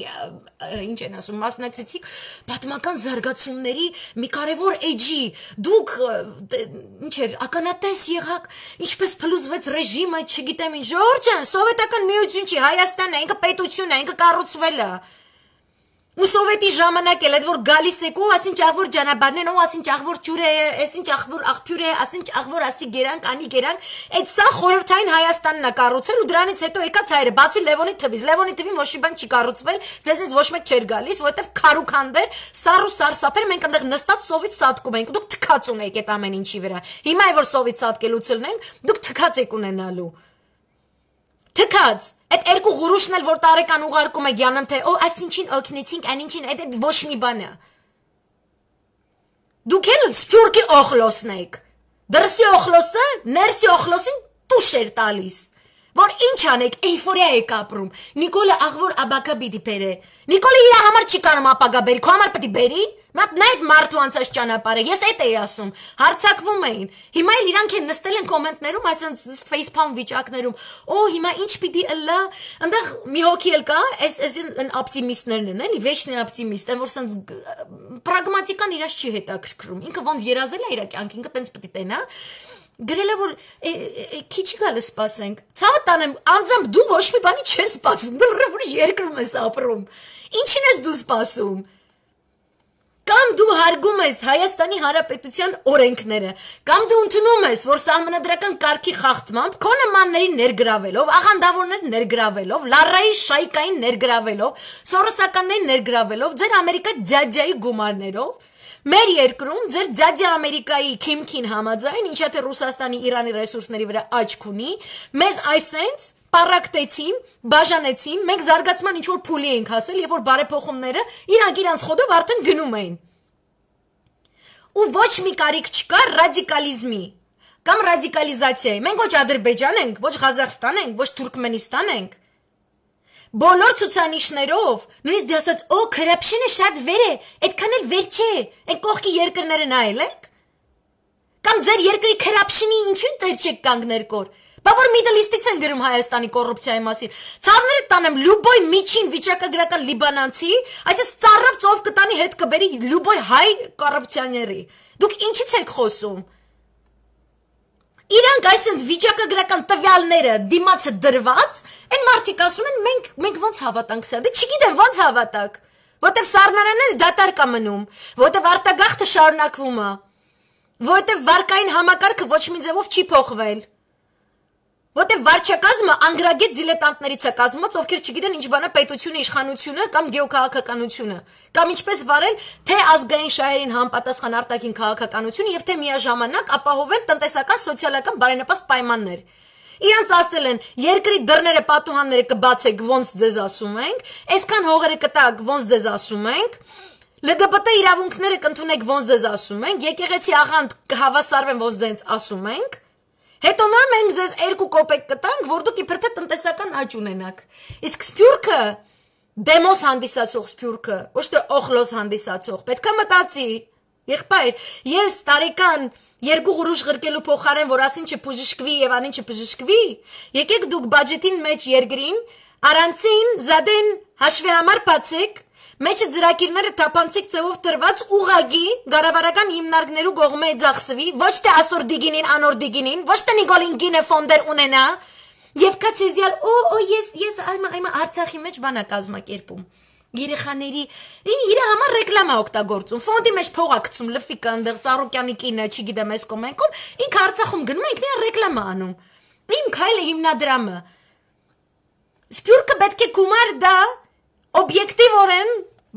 ինչ են ասում, մասնակցեցիք պատմական զարգացումների մի կարևոր էջի։ Դուք ինչ էր, ականատես եղաք, ինչպես փլուզվեց ռեժիմը, չգիտեմ ինչ, Ժորժան, սովետական միություն չի, Հայաստանն է, ինքը պետությունն է, ինքը կառուցվել է։ ինք ու սովետի ժամանակ էլ այդ որ գալիս եք ու ասինչ աղվոր ճանապարհներն ու ասինչ աղվոր ջուրը է, ասինչ աղվոր աղբյուր է, ասինչ աղվոր ասի գերանք, անի գերանք, այդ սա խորհրդային Հայաստանն է կառուցել ու դրանից հետո եկած հայերը, բացի Լևոնի թվից, Լևոնի թվին ոչ մի բան չի կառուցվել, ձեզից ոչ մեկ չէր գալիս, որովհետև քարուքանդեր, սար ու սարսափեր մենք այնտեղ նստած սովից սատկում ենք, դուք թքած ունեք այդ ամեն ինչի վրա։ Հիմա է որ սովից սատկելուց լնեն, դուք թքած եք ունենալու թքած այդ երկու ղուրուշն էլ որ տարեկան ուղարկում է գյանում թե օ այս ինչին օգնեցինք այն ինչին այդ ոչ մի բան է դուք էլ սփյուրքի օխլոսն եք դրսի օխլոսը ներսի օխլոսին տուշ էր տալիս որ ինչ անեք էյֆորիա եք ապրում նիկոլը աղվոր աբակա պիտի բերե նիկոլը իր համար չի կարում ապագա բերի քո համար պիտի բերի Մատ նայդ մարդու անցած ճանապարհը, ես էդ էի ասում, հարցակվում էին։ Հիմա էլ իրանք են նստել են կոմենտներում, այսինքն Facebook վիճակներում։ Օ, հիմա ինչ պիտի ըլա։ Այնտեղ մի հոգի էլ կա, էս էսին օպտիմիստներն են, էլի, վեճն օպտիմիստ, այն որ սենց պրագմատիկան իրաց չի հետաքրքրում։ Ինքը ոնց երազել է իր կյանքը, ինքը տենց պիտի տենա գրել է որ քիչ գալը սпасենք ցավը տանեմ անձամբ դու ոչ մի բանի չես սпасում դու ուրիշ երկրում ես ապրում ինչին ես դու սпасում Կամ դու հարգում ես Հայաստանի Հանրապետության օրենքները, կամ դու ընդունում ես, որ սահմանադրական կարգի խախտմամբ քո նմաններին ներգրավելով, աղանդավորներ ներգրավելով, լարայի շայկային ներգրավելով, սորոսականներին ներգրավելով, ձեր Ամերիկա ձյաձյայի գումարներով, Մեր երկրում ձեր ձյաձյա Ամերիկայի Քիմքին համաձայն, ինչա թե Ռուսաստանի Իրանի ռեսուրսների վրա աչք ունի, մեզ այսենց պարակտեցին, բաժանեցին, մենք զարգացման ինչ որ փուլի ենք հասել, երբ որ բարեփոխումները իրագ իրանց խոդով արդեն գնում էին։ Ու ոչ մի կարիք չկա ռադիկալիզմի կամ ռադիկալիզացիայի։ Մենք ոչ Ադրբեջան ենք, ոչ Ղազախստան ենք, ոչ Թուրքմենստան ենք։ Բոլոր ցուցանիշներով, նույնիսկ դե ասած, օ, քրապշինը շատ վեր է, այդքան էլ վեր չէ։ Այն կողքի երկրները նայել եք։ Կամ ձեր երկրի քրապշինի ինչու՞ դեր չեք կանգ ներկոր։ Բա որ Middle East-ից են գրում Հայաստանի կոռուպցիայի մասին։ Ցավները տանեմ լյուբոյ միջին վիճակագրական լիբանանցի, այսպես ծառավ ծով կտանի հետ կբերի լյուբոյ հայ կոռուպցիաների։ Դուք ինչից եք խոսում։ Իրանք այսպես վիճակագրական տվյալները դիմացը դրված, այն մարդիկ ասում են մենք մենք ոնց հավատանք սա։ Դե չգիտեմ ոնց հավատակ։ Որտեվ սառնարանը դատարկ է մնում, որտեվ արտագաղթը շարունակվում է։ Որտեվ վարկային համակարգը ոչ մի ձևով չի փոխվել։ Որտեւ վարչակազմը անգրագետ դիլետանտներից է կազմված, ովքեր չգիտեն ինչ բան է պետությունը, իշխանությունը կամ գեոքաղաքականությունը, կամ ինչպես վարել թե ազգային շահերին համապատասխան արտաքին քաղաքականությունը եւ թե միաժամանակ ապահովել տնտեսական, սոցիալական բարենպաստ պայմաններ։ Իրանց ասել են, երկրի դռները պատուհանները կբացեք, ոնց ձեզ ասում ենք, այսքան հողերը կտակ, ոնց ձեզ ասում ենք, ԼԳԲՏ իրավունքները կընդունեք, ոնց ձեզ ասում ենք, եկեղեցի աղանդ կհավասարվեն, ոնց ձեզ ասում ենք, Հետո նոր մենք ձեզ 2 կոպեկ կտանք, որ դուք իբր թե տնտեսական աճ ունենաք։ Իսկ Սփյուռքը դեմոս հանդիսացող Սփյուռքը, ոչ թե օխլոս հանդիսացող։ Պետքա մտածի, եղբայր, ես տարեկան երկու ուրիշ գրկելու փոխարեն, որ ասին չփժշկվի եւ անին չփժշկվի, եկեք դուք բյուջետին մեջ երկրին առանցին զադեն հաշվի համար բացեք Մեջը ծրագիրները թափանցիկ ծևով տրված ուղագի գարավարական հիմնարկներու գողմե ձախսվի, ոչ թե ասոր դիգինին, անոր դիգինին, ոչ թե Նիկոլին գինե ֆոնդեր ունենա։ Եվ կա ցեզիալ, օ, օ, ես ես այմա այմա Արցախի մեջ բանա կազմակերպում երեխաների ինի իր համար ռեկլամա օգտագործում ֆոնդի մեջ փողա գցում լֆիկը այնտեղ ծառուկյանի կինը չգիտեմ այս կոմենքում ինք Արցախում գնում է ինքնին ռեկլամա անում իմ քայլը հիմնադրամը Սփյուռքը պետք է գումար դա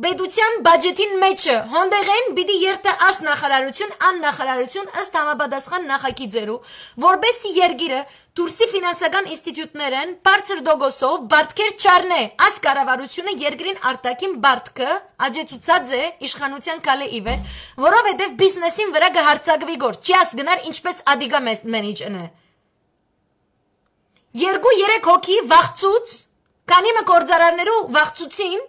Բեդության բաջետին մեջը հոնդեղեն պիտի երթը աս նախարարություն, ան նախարարություն ըստ համապատասխան նախագիծերու, որբեսի երգիրը դուրսի ֆինանսական ինստիտուտներեն բարձր դոգոսով բարդքեր չառնե։ Աս կառավարությունը երկրին արտակին բարդքը աջեցուցած է իշխանության կալե իվե, որովհետև բիզնեսին վրա կհարցակվի գոր, չի աս գնար ինչպես ադիգա մենեջերն է։ Երկու երեք հոգի վախծուց, քանի մը գործարարներու վախծուցին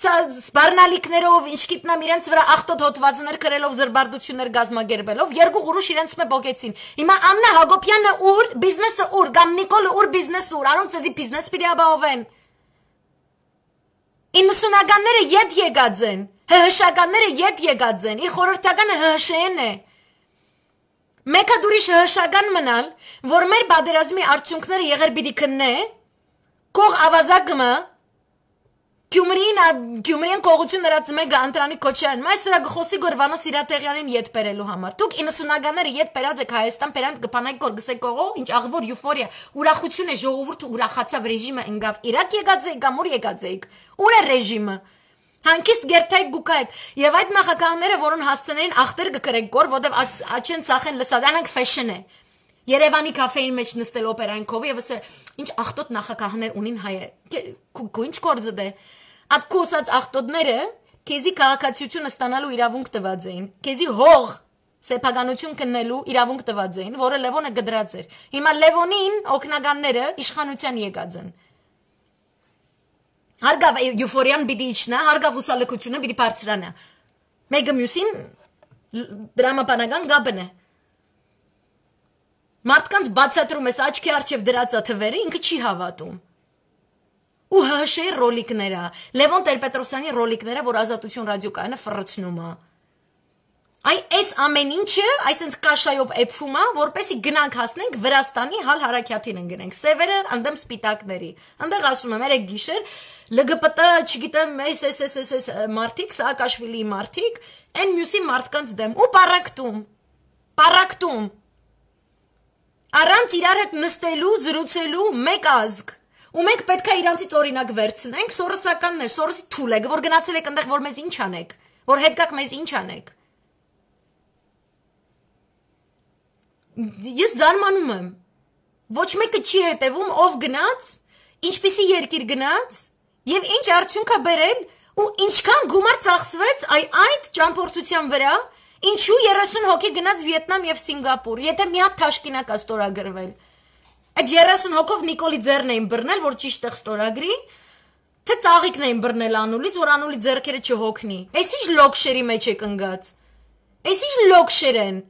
սպառնալիքներով, ինչ գիտնամ իրենց վրա ախտոտ հոդվածներ գրելով զրբարդություններ գազմագերբելով, երկու ուրիշ իրենց մե բոգեցին։ Հիմա Աննա Հակոբյանը ուր, բիզնեսը ուր, կամ Նիկոլը ուր, բիզնեսը ուր, առանց էսի բիզնես պիտի ապահովեն։ 90-ականները յետ եկած են։ ՀՀՇ-ականները յետ եկած են։ Իր խորհրդականը ՀՀՇ-ն է։ Մեկը դուրիշ ՀՀՇ-ական մնալ, որ մեր բادرազմի արդյունքները եղեր պիտի քննե, կող ավազակը Գյումրին, Գյումրին կողություն նրանց մեգա Անտրանիկ Քոչյանն։ Այսօր գխոսի Գորվանոս Իրատեղյանին յետ բերելու համար։ Դուք 90-ականները յետ բերած եք Հայաստան բերան գփանայք կոր գսե կողո, ինչ աղվոր յուֆորիա, ուրախություն է ժողովուրդը ուրախացավ ռեժիմը ընկավ։ Իրաք եկած եք, ամուր եկած եք։ Ուր է ռեժիմը։ Հանկիստ գերթայք գուկայք եւ այդ նախագահները, որոնց հասցներին ախտեր գկրեք կոր, որտեվ աչեն ցախեն լսած, անանք ֆեշն է։ Երևանի կաֆեին մեջ նստել օպերային կովը եւս ինչ ախտոտ նախագահներ ունին հայը։ Քո ինչ կորձը դե։ Ատկոսած աղտոտները քեզի քաղաքացիությունը ստանալու իրավունք տված էին։ Քեզի հող սեփականություն կննելու իրավունք տված էին, որը Լևոնը գդրած էր։ Հիմա Լևոնին օկնականները իշխանության եկած են։ Հարգավ յուֆորիան պիտի իջնա, հարգավ ուսալեկությունը պիտի բարձրանա։ Մեկը մյուսին դրամապանական գաբն է։ Մարդկանց բացատրում ես աչքի արջև դրած թվերը, ինքը չի հավատում ու ՀՀՇ-ի ռոլիկները, Լևոն Տեր-Պետրոսյանի ռոլիկները, որ Ազատություն ռադիոկայանը ֆռացնում է։ Այ այս ամեն ինչը, այսինքն կաշայով էփվում է, որպեսի գնանք հասնենք Վրաստանի հալ հարակյատին են գնենք։ Սևերը ընդեմ սպիտակների։ Անդեղ ասում եմ, երեք գիշեր ԼԳՊՏ, չգիտեմ, այս էս էս էս մարտիկ, Սաակաշվիլիի մարտիկ, այն մյուսի մարտկանց դեմ ու պարակտում։ Պարակտում։ Առանց իրար հետ նստելու, զրուցելու մեկ ազգ Ու մենք պետքա իրանցից օրինակ վերցնենք, Սորոսականներ, Սորոսի թուլեք, որ գնացել եք այնտեղ, որ մեզ ինչ անեք, որ հետ գաք մեզ ինչ անեք։ Ես զարմանում եմ։ Ոչ մեկը չի հետևում, ով գնաց, ինչպիսի երկիր գնաց եւ ինչ արդյունքա բերել ու ինչքան գումար ծախսվեց այ այդ ճամփորդության վրա, ինչու 30 հոգի գնաց Վիետնամ եւ Սինգապուր, եթե մի հատ թաշկինակա ստորագրվել։ Այդ 30 հոգով Նիկոլի ձեռն էին բռնել, որ ճիշտ է ստորագրի, թե ծաղիկն էին բռնել անուլից, որ անուլի ձեռքերը չհոգնի։ Էս ի՞նչ լոքշերի մեջ է կնգած։ Էս ի՞նչ լոքշեր են։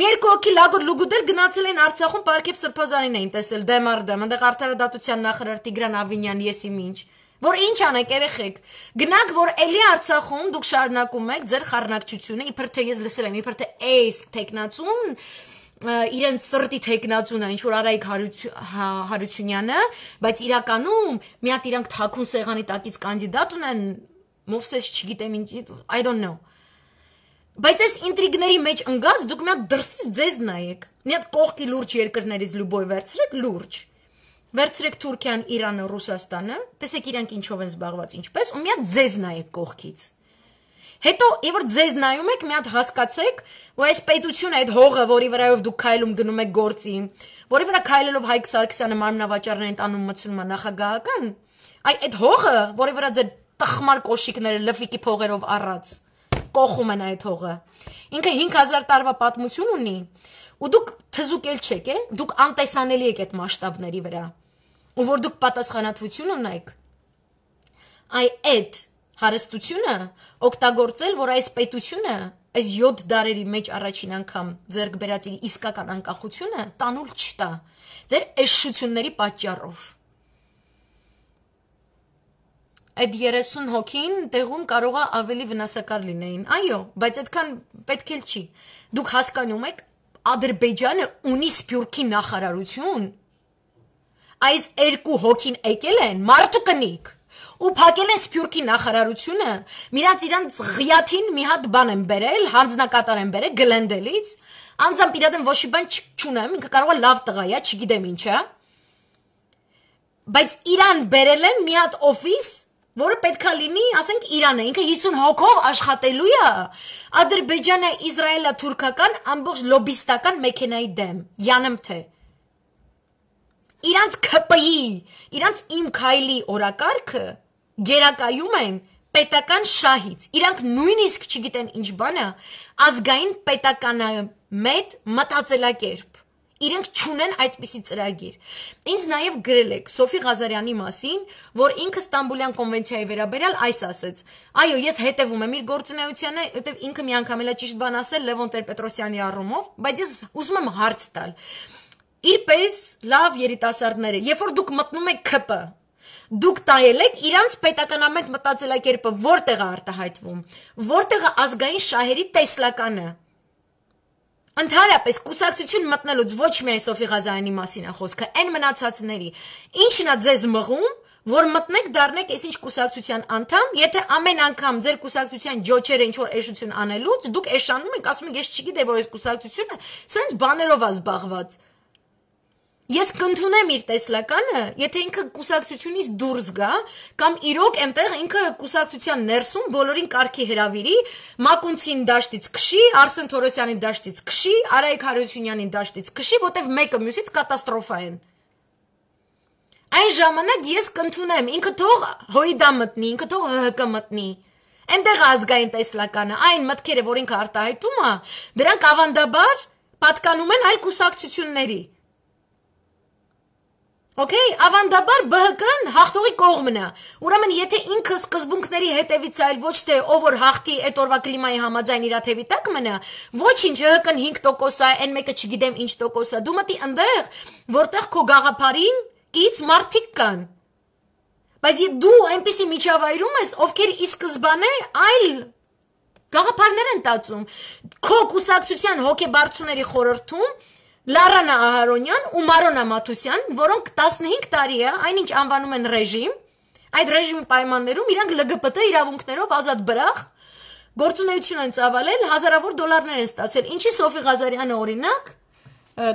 Մի երկու հոգի լագոտ լուգուտել գնացել են Արցախում Պարքև Սրբազանին էին տեսել դեմ առ դեմ, այնտեղ արդարադատության նախարար Տիգրան Ավինյան եսի ինչ, որ ինչ անեք երեխեք։ Գնաք, որ էլի Արցախում դուք շարունակում եք ձեր խառնակցությունը, իբր թե ես լսել եմ, իբր թե այս տեխնացուն իրենց սրտի թեկնածուն է ինչ որ Արայիկ հա, Հարությունյանը, բայց իրականում մի հատ իրանք թաքուն սեղանի տակից կանդիդատ ունեն Մովսես չգիտեմ ինչ I don't know Բայց այս ինտրիգների մեջ ընկած դուք մի հատ դրսից ձեզ նայեք։ Մի հատ կողքի լուրջ երկրներից լուբոյ վերցրեք լուրջ։ Վերցրեք Թուրքիան, Իրանը, Ռուսաստանը, տեսեք իրանք ինչով են զբաղված, ինչպես, ու մի հատ ձեզ նայեք կողքից։ Հետո, երբ որ ձեզ նայում եք, մի հատ հասկացեք, որ այս պետությունը, այդ հողը, որի վրայով դուք քայլում գնում եք գործի, որի վրա քայլելով Հայկ Սարգսյանը մարմնավաճառն են տանում մցնում է նախագահական, այ այդ հողը, որի վրա ձեր տխմար կոշիկները լֆիկի փողերով առած, կողում են այդ հողը։ Ինքը 5000 տարվա պատմություն ունի, ու դուք թզուկ էլ չեք, է? Դուք անտեսանելի եք այդ մասշտաբների վրա։ Ու որ դուք պատասխանատվություն ունեք, այ այդ հարստությունը օգտագործել, որ այս պետությունը այս 7 դարերի մեջ առաջին անգամ ձեռք բերած իր իսկական անկախությունը տանուլ չտա ձեր էշությունների պատճառով այդ 30 հոգին տեղում կարող է ավելի վնասակար լինեին այո բայց այդքան պետք էլ չի դուք հասկանում եք ադրբեջանը ունի սփյուռքի նախարարություն այս երկու հոգին եկել են մարդու կնիկ ու փակել են Սփյուռքի նախարարությունը, միրած իրանց ղիաթին մի հատ բան են բերել, հանձնակատար են բերել գլենդելից, անձամբ իրեն ոչ մի բան չունեմ, ինքը կարող է լավ տղա է, չգիտեմ ինչա։ Բայց իրան բերել են մի հատ օֆիս որը պետքա լինի, ասենք Իրանը, ինքը 50 հոգով աշխատելու է Ադրբեջանը, Իսրայելը, Թուրքական ամբողջ լոբիստական մեքենայի դեմ։ Յանեմ թե։ Իրանց ԿՊ-ի, իրանց իմ քայլի օրակարգը գերակայում են պետական շահից։ Իրանք նույնիսկ չգիտեն ինչ բանը ազգային պետականամետ մտածելակերպ։ Իրանք չունեն այդպիսի ծրագիր։ Ինձ նաև գրել եք Սոֆի Ղազարյանի մասին, որ ինքը Ստամբուլյան կոնվենցիայի վերաբերյալ այս ասեց. Այո, ես հետևում եմ իր գործունեությանը, որտեղ ինքը միանգամելա ճիշտ բան ասել Լևոն Տեր-Պետրոսյանի առումով, բայց ես ուզում եմ հարց տալ։ Իրպես լավ երիտասարդները, երբ որ դուք մտնում եք ԿՊ, դուք տայել եք իրանց պետականամետ մտածելակերպը որտեղ է արտահայտվում, որտեղ է ազգային շահերի տեսլականը։ Ընդհանրապես կուսակցություն մտնելուց ոչ միայն Սոֆի Ղազարյանի մասին է խոսքը, այն մնացածների։ Ինչն է ձեզ մղում, որ մտնեք դառնեք այսինչ կուսակցության անդամ, եթե ամեն անգամ ձեր կուսակցության ջոչերը ինչ որ էշություն անելուց դուք էշանում եք, ասում եք ես չգիտեմ որ այս կուսակցությունը սենց բաներով է զբաղված։ Ես կընդունեմ իր տեսլականը, եթե ինքը կուսակցությունից դուրս գա կամ իրոք այնտեղ ինքը կուսակցության ներսում բոլորին կարքի հրավիրի, Մակունցին դաշտից քշի, Արսեն Թորոսյանին դաշտից քշի, Արայիկ Հարությունյանին դաշտից քշի, որտեվ մեկը մյուսից կատաստրոֆա են։ Այն ժամանակ ես կընդունեմ, ինքը թող հոյդա մտնի, ինքը թող ՀՀԿ մտնի։ Այնտեղ ազգային տեսլականը, այն մտքերը, որ ինքը արտահայտում է, դրանք ավանդաբար պատկանում են այլ կուսակցությունների։ Okay, ավանդաբար ԲՀԿ-ն հաղթողի կողմն է։ Ուրեմն, եթե ինքը սկզբունքների հետևից այլ ոչ թե ով որ հաղթի այդ օրվա կլիմայի համաձայն իր թևի տակ մնա, ոչինչ ՀՀԿ-ն 5% է, այն մեկը չգիտեմ ինչ տոկոսա։ Դու մտի այնտեղ, որտեղ քո գաղափարին կից մարդիկ կան։ Բայց դու այնպեսի միջավայրում ես, ովքեր ի սկզբանե այլ գաղափարներ են տածում։ Քո կուսակցության հոգեբարձուների խորհրդում Լարանա Ահարոնյան ու Մարոնա Մաթուսյան, որոնք 15 տարի է այնինչ անվանում են ռեժիմ, այդ ռեժիմի պայմաններում իրանք ԼԳԲՏ իրավունքներով ազատ բրախ գործունեություն են ծավալել, հազարավոր դոլարներ են ստացել։ Ինչի Սոֆի Ղազարյանը օրինակ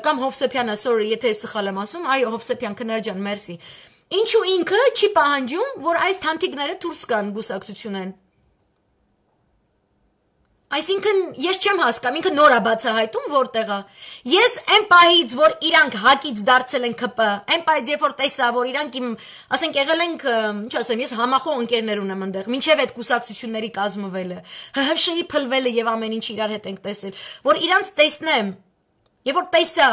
կամ Հովսեփյանը, sorry, եթե սխալ եմ ասում, այո, Հովսեփյան քնարջան, մերսի։ Ինչու ինքը չի պահանջում, որ այս թանտիկները դուրս գան գուսակցությունեն։ Այսինքն ես չեմ հասկանում, ինքը նորա բացահայտում որտեղ է։ Ես այն պահից, որ իրանք հակից դարձել են ԿՊ, այն պահից երբ որ տեսա, որ իրանք իմ, ասենք եղել ենք, ինչ ասեմ, ես համախոհ ընկերներ ունեմ այնտեղ, մինչև այդ կուսակցությունների կազմվելը, ՀՀՇ-ի փլվելը եւ ամեն ինչ իրար հետ ենք տեսել, որ իրանք տեսնեմ, Երբ որ տեսա,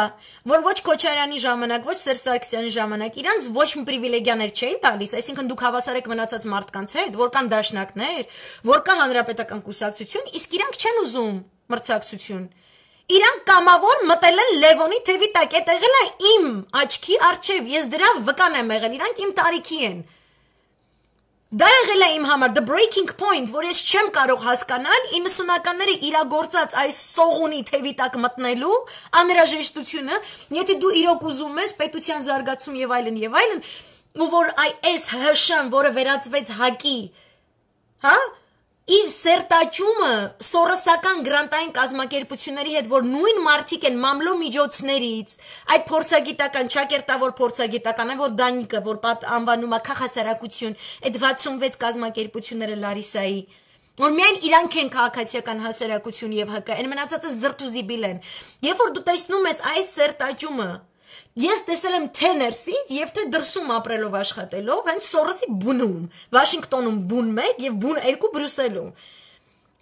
որ ոչ Քոչարյանի ժամանակ, ոչ Սերժ Սարգսյանի ժամանակ իրանց ոչ մի պրիվիլեգիաներ չէին տալիս, այսինքն դուք հավասար եք մնացած մարդկանց հետ, որ կան դաշնակներ, որ կա հանրապետական կուսակցություն, իսկ իրանք չեն ուզում մրցակցություն։ Իրանք կամավոր մտել են Լևոնի թևի տակ, այդ եղել է իմ աչքի արջև, ես դրա վկան եմ եղել, իրանք իմ տարիքի են։ Դա եղել է իմ համար the breaking point, որ ես չեմ կարող հասկանալ 90-ականները իրագործած այս սողունի թևի տակ մտնելու անհրաժեշտությունը, եթե դու իրոք ուզում ես պետության զարգացում եւ այլն եւ այլն, ու որ այ այս ՀՇ-ն, որը վերածվեց ՀԱԿ-ի, հա, իր սերտաճումը սորոսական գրանտային կազմակերպությունների հետ, որ նույն մարտիկ են մամլո միջոցներից, այդ փորձագիտական, ճակերտավոր փորձագիտական, այն որ Դանիկը, որ անվանում է քաղաքասարակություն, այդ 66 կազմակերպությունները Լարիսայի որ միայն իրանք են քաղաքացիական հասարակություն եւ ՀԿ, այն մնացածը զրտուզիբիլ են։ Երբ որ դու տեսնում ես այս սերտաճումը, Ես տեսել եմ թե ներսից եւ թե դրսում ապրելով աշխատելով, հենց Սորոսի բունում, Վաշինգտոնում բուն 1 եւ բուն 2 Բրյուսելում։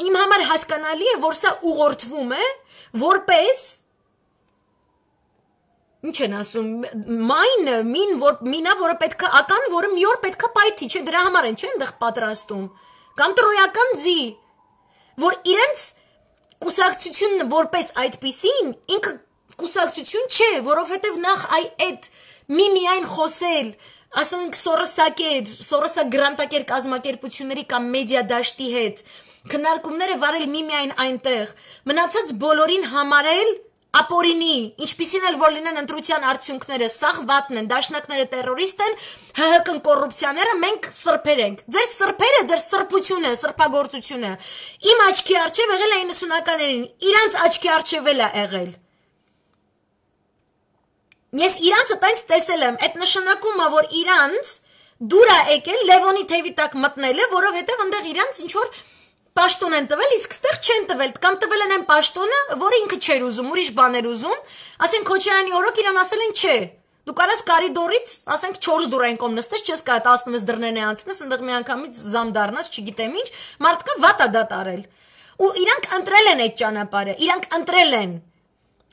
Իմ համար հասկանալի է, որ սա ուղղորդվում է որպես ինչ են ասում մայնը մին որ մինա որը պետքա ական որը մի օր պետքա պայթի չէ դրա համար են չէ այնտեղ պատրաստում կամ տրոյական ձի որ իրենց կուսակցությունն որպես այդպիսին ինքը կուսակցություն չէ, որովհետև նախ այ այդ մի միայն խոսել, ասենք Սորոսակեր, Սորոսա գրանտակեր կազմակերպությունների կամ մեդիա դաշտի հետ, քննարկումները վարել մի միայն այնտեղ, մնացած բոլորին համարել ապորինի, ինչպիսին էլ որ լինեն ընտրության արդյունքները, սախ վատն են, դաշնակները terrorist են, ՀՀԿ-ն կոռուպցիաները, մենք սրբեր ենք։ Ձեր սրբերը, ձեր սրբությունը, սրբագործությունը։ Իմ աչքի առջև եղել է 90-ականներին, իրանց աչքի առջևել է եղել ես իրանցը տենց տեսել եմ, այդ նշանակումը, որ իրանց դուր է եկել Լևոնի թևի տակ մտնել է, որովհետև այնտեղ իրանց ինչ որ Պաշտոն են տվել, իսկ ստեղ չեն տվել, կամ տվել են այն պաշտոնը, որը ինքը չէր ուզում, ուրիշ բան էր ուզում, ասենք Քոչարյանի օրոք իրան ասել են չէ, դու կարաս կարիդորից, ասենք 4 դուռային կողմ նստես, չես կարա 16 դռներն է անցնես, այնտեղ միանգամից զամ դառնաս, չգիտեմ ինչ, մարդկա վատա դա տարել։ Ու իրանք ընտրել են այդ ճանապարհը, իրանք ընտրել են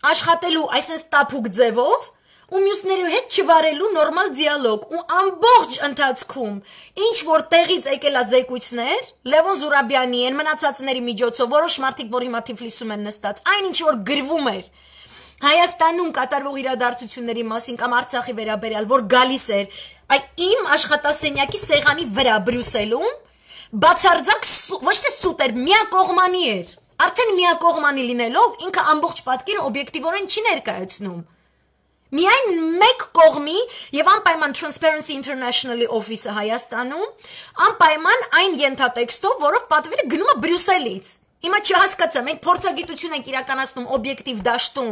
աշխատելու այսպես տափուկ ձևով, ու մյուսների հետ չվարելու նորմալ դիալոգ ու ամբողջ ընթացքում ինչ որ տեղից եկելա զեկույցներ Լևոն Զուրաբյանի են մնացածների միջոցով որոշ մարդիկ որ հիմա Թիֆլիսում են նստած այն ինչ որ գրվում էր Հայաստանում կատարվող իրադարձությունների մասին կամ Արցախի վերաբերյալ, որ գալիս էր այ իմ աշխատասենյակի սեղանի վրա Բրյուսելում, բացարձակ ոչ թե սուտ էր, միակողմանի էր։ Արդեն միակողմանի լինելով ինքը ամբողջ պատկերը օբյեկտիվորեն չի ներկայացնում։ Միայն մեկ կողմի եւ անպայման Transparency International-ի օֆիսը Հայաստանում անպայման այն ենթատեքստով, որով պատվիրը գնում է Բրյուսելից։ Հիմա չհասկացա, մենք փորձագիտություն ենք իրականացնում օբյեկտիվ դաշտում,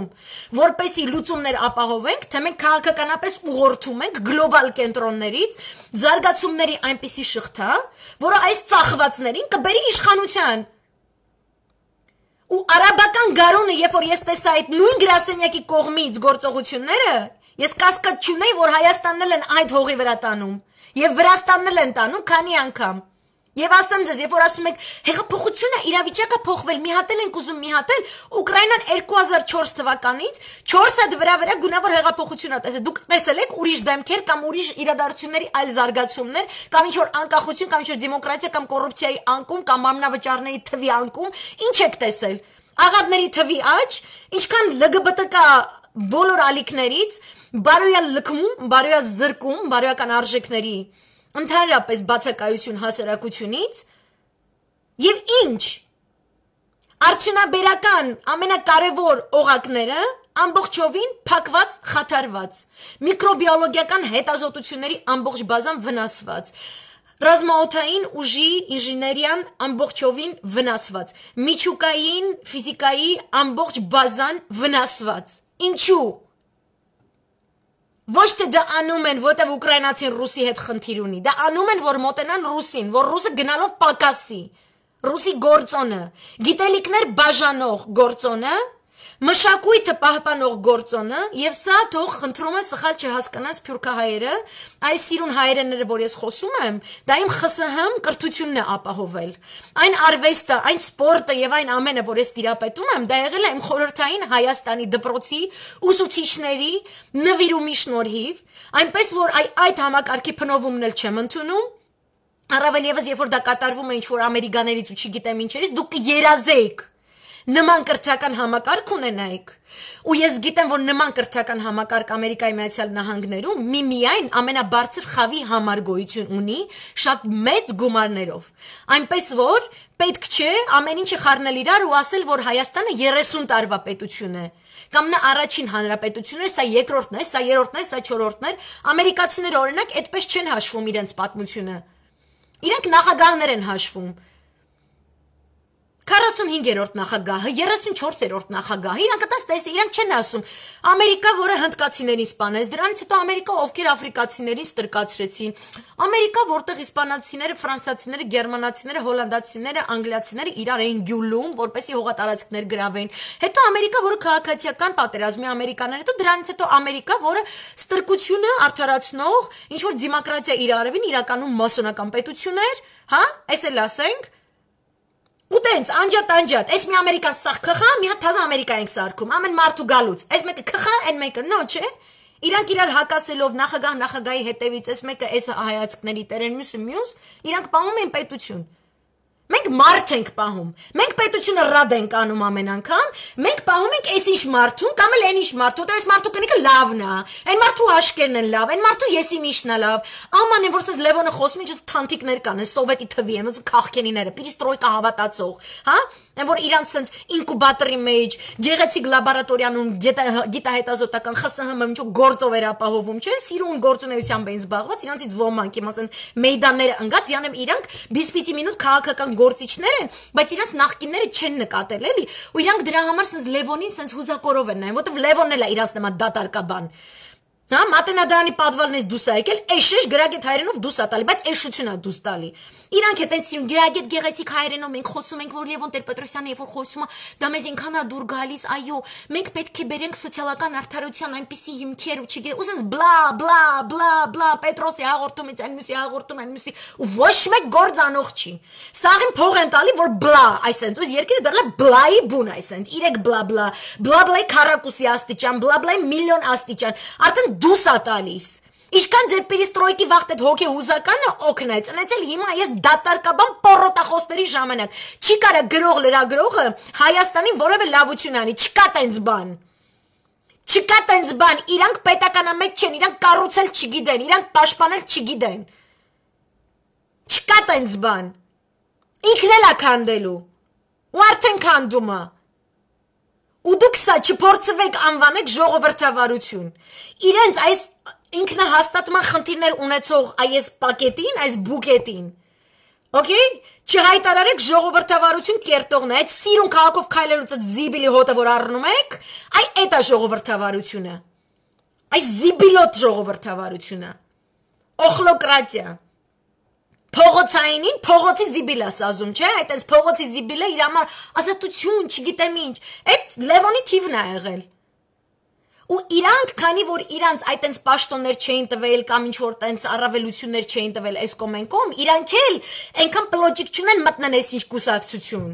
որպեսի լուծումներ ապահովենք, թե մենք քաղաքականապես ուղղորդում ենք գլոբալ կենտրոններից զարգացումների այնպիսի շղթա, որը այս ծախվածներին կբերի իշխանության, ու արաբական գարունը, երբ որ ես տեսա այդ նույն գրասենյակի կողմից գործողությունները, ես կասկած չունեի, որ Հայաստանն էլ են այդ հողի վրա տանում եւ Վրաստանն էլ են տանում քանի անգամ։ Եվ ասեմ ձեզ, երբ որ ասում եք հեղափոխությունը իրավիճակը փոխվել, մի հատել ենք ուզում մի հատել, Ուկրաինան 2004 թվականից 4 հատ վրա վրա գունավոր հեղափոխություն է տեսել։ Դուք տեսել եք ուրիշ դեմքեր կամ ուրիշ իրադարձությունների այլ զարգացումներ կամ ինչ որ անկախություն կամ ինչ որ դեմոկրատիա կամ կոռուպցիայի անկում կամ ամնավճարների թվի անկում, ինչ եք տեսել։ Աղավների թվի աճ, ինչքան ԼԳԲՏԿ բոլոր ալիքներից բարոյա լքվում, բարոյա զրկում, բարոյական արժեքների ընդհանրապես բացակայություն հասարակությունից եւ ինչ արդյունաբերական ամենակարևոր օղակները ամբողջովին փակված, խաթարված, միկրոբիոլոգիական հետազոտությունների ամբողջ բազան վնասված, ռազմաօթային ուժի ինժեներիան ամբողջովին վնասված, միջուկային ֆիզիկայի ամբողջ բազան վնասված։ Ինչու՞ Ոչ թե դա անում են, որտեղ ուկրաինացին ռուսի հետ խնդիր ունի։ Դա անում են, որ մոտենան ռուսին, որ ռուսը գնալով պակասի։ Ռուսի գործոնը, գիտելիքներ բաժանող գործոնը մշակույթը պահպանող գործոնը եւ սա թող խնդրում է սխալ չհասկանաս փյուրքահայերը այս սիրուն հայերենները որ ես խոսում եմ դա իմ ԽՍՀՄ կրթությունն է ապահովել այն արվեստը այն սպորտը եւ այն ամենը որ ես տիրապետում եմ դա եղել է իմ խորհրդային Հայաստանի դպրոցի ուսուցիչների նվիրումի շնորհիվ այնպես որ այ, այդ համակարգի փնովումն էլ չեմ ընդունում Առավել եւս երբ որ դա կատարվում է ինչ որ ամերիկաներից ու չգիտեմ ինչերից դուք երազեիք նման կրթական համակարգ ունենայիք ու ես գիտեմ որ նման կրթական համակարգ Ամերիկայի Միացյալ Նահանգներում միմիայն ամենաբարձր խավի համար գոյություն ունի շատ մեծ գումարներով այնպես որ պետք չէ ամեն ինչը խառնել իրար ու ասել որ Հայաստանը 30 տարվա պետություն է կամ նա առաջին հանրապետությունն էր, սա երկրորդն էր, սա երրորդն էր, սա չորրորդն էր։ Ամերիկացիները օրինակ այդպես չեն հաշվում իրենց պատմությունը։ Իրանք նախագահներ են հաշվում։ 45-րդ նախագահը, 34-րդ նախագահը, իրանք դաս տեսնի, իրանք չեն ասում Ամերիկա, որը հնդկացիներին սպանեց, դրանից հետո Ամերիկա, ովքեր աֆրիկացիներին ստրկացրեցին, Ամերիկա, որտեղ իսպանացիները, ֆրանսիացիները, գերմանացիները, հոլանդացիները, անգլիացիները իրար էին գյուլում, որպեսի հողատարածքներ գրավեին։ Հետո Ամերիկա, որը քաղաքացիական պատերազմի Ամերիկաներ, հետո դրանից հետո Ամերիկա, որը ստրկությունը արդարացնող ինչ որ դեմոկրատիա իր արևին իրականում մասոնական պետություն էր, հա, էս էլ ասենք, Ու տենց անջատ անջատ, այս մի Ամերիկա սախ քխա, մի հատ թազա Ամերիկա ենք սարքում, ամեն մարդու գալուց։ Այս մեկը քխա, այն մեկը նո, չէ՞։ Իրանք իրար հակասելով նախագահ նախագահի հետևից, այս մեկը այս հայացքների տերեն մյուսը մյուս, իրանք պահում են պետություն։ Մենք մարդ ենք պահում։ Մենք պետությունը ռադ ենք անում ամեն անգամ։ Մենք պահում ենք այս ինչ մարդուն կամ էլ այն ինչ մարդու, որտեղ այս մարդու կնիկը լավն է։ Այն մարդու աշկերն են լավ, այն մարդու եսի միշն է լավ։ Ամանեն որ ասես Լևոնը խոսում ինչս թանթիկներ կան, սովետի թվի են, ոնց քաղքենիները, պիրիստրոյկա հավատացող, հա՞։ Այն որ իրանց sense ինկուբատորի մեջ, գեղեցիկ լաբորատորիանում գիտահետազոտական ԽՍՀՄ ինչ գործով էր ապահովում, չէ՞, սիրուն գործունեությամբ էին զբաղված, իրանցից ոմանք իմ ասենց մեյդանները ընկած, յանեմ իրանք բիսպիտի մինուտ քաղաքական գործիչներ են, բայց իրանց նախկինները չեն նկատել, էլի, ու իրանք դրա համար sense Լևոնին sense հուզակորով են նայում, որովհետև Լևոնն էլ է իրանց նման դատարկաբան։ Հա, մատենադարանի պատվալներից դուս ա եկել, էշեշ գրագետ հայրենով դուս ա տալի, բայց էշությունա դուս տալի։ Իրանք հետ այսին գրագետ գեղեցիկ հայրենով մենք խոսում ենք, որ Լևոն Տեր-Պետրոսյանը երբ որ խոսում է, դա մեզ ինքան ա դուր գալիս, այո, մենք պետք է բերենք սոցիալական արդարության այնպիսի հիմքեր ու չգիտե, ու sense բլա, բլա, բլա, բլա, Պետրոսի հաղորդումից այն մյուսի հաղորդում, այն մյուսի ու ոչ մեկ գործանող չի։ Սաղին փող են տալի, որ բլա, այսպես, ու երկիրը դառնա բլայի բուն այսպես, իրեք բլա, բլա, բլա, բլայի քարակուսի աստիճան, բլա, բլայի միլիոն աստիճան։ Արդեն դուս ա տալիս։ Ինչքան ձեր պերիստրոյկի վաղտ այդ հոգի հուզականը օգնեց, ընեց էլ հիմա ես դատարկաբան պորոտախոսների ժամանակ։ Չի կարա գրող լրագրողը Հայաստանին որևէ լավություն անի, չկա տենց բան։ Չկա տենց բան, իրանք պետականամետ չեն, իրանք կառուցել չգիտեն, իրանք պաշտպանել չգիտեն։ Չկա տենց բան։ Ինքն էլ է քանդելու։ Ու արդեն քանդում է ու դուք սա չփորձվեք անվանեք ժողովրդավարություն։ Իրենց այս ինքնահաստատման խնդիրներ ունեցող այս պակետին, այս բուկետին Okay, չհայտարարեք ժողովրդավարություն կերտողն է, այդ սիրուն քաղաքով քայլելուց այդ զիբիլի հոտը որ առնում եք, այ այդ է ժողովրդավարությունը։ Այս զիբիլոտ ժողովրդավարությունը։ Օխլոկրատիա փողոցայինին փողոցի զիբիլ է սազում, չէ՞, այտենց փողոցի զիբիլը իր համար ազատություն, չգիտեմ ինչ։ Այդ Լևոնի թիվն է եղել։ Ու իրանք, քանի որ իրանց այտենց պաշտոններ չէին տվել կամ ինչ որ տենց առավելություններ չէին տվել այս կոմենկոմ, իրանք էլ այնքան պլոճիկ չունեն մտնեն այս ինչ կուսակցություն։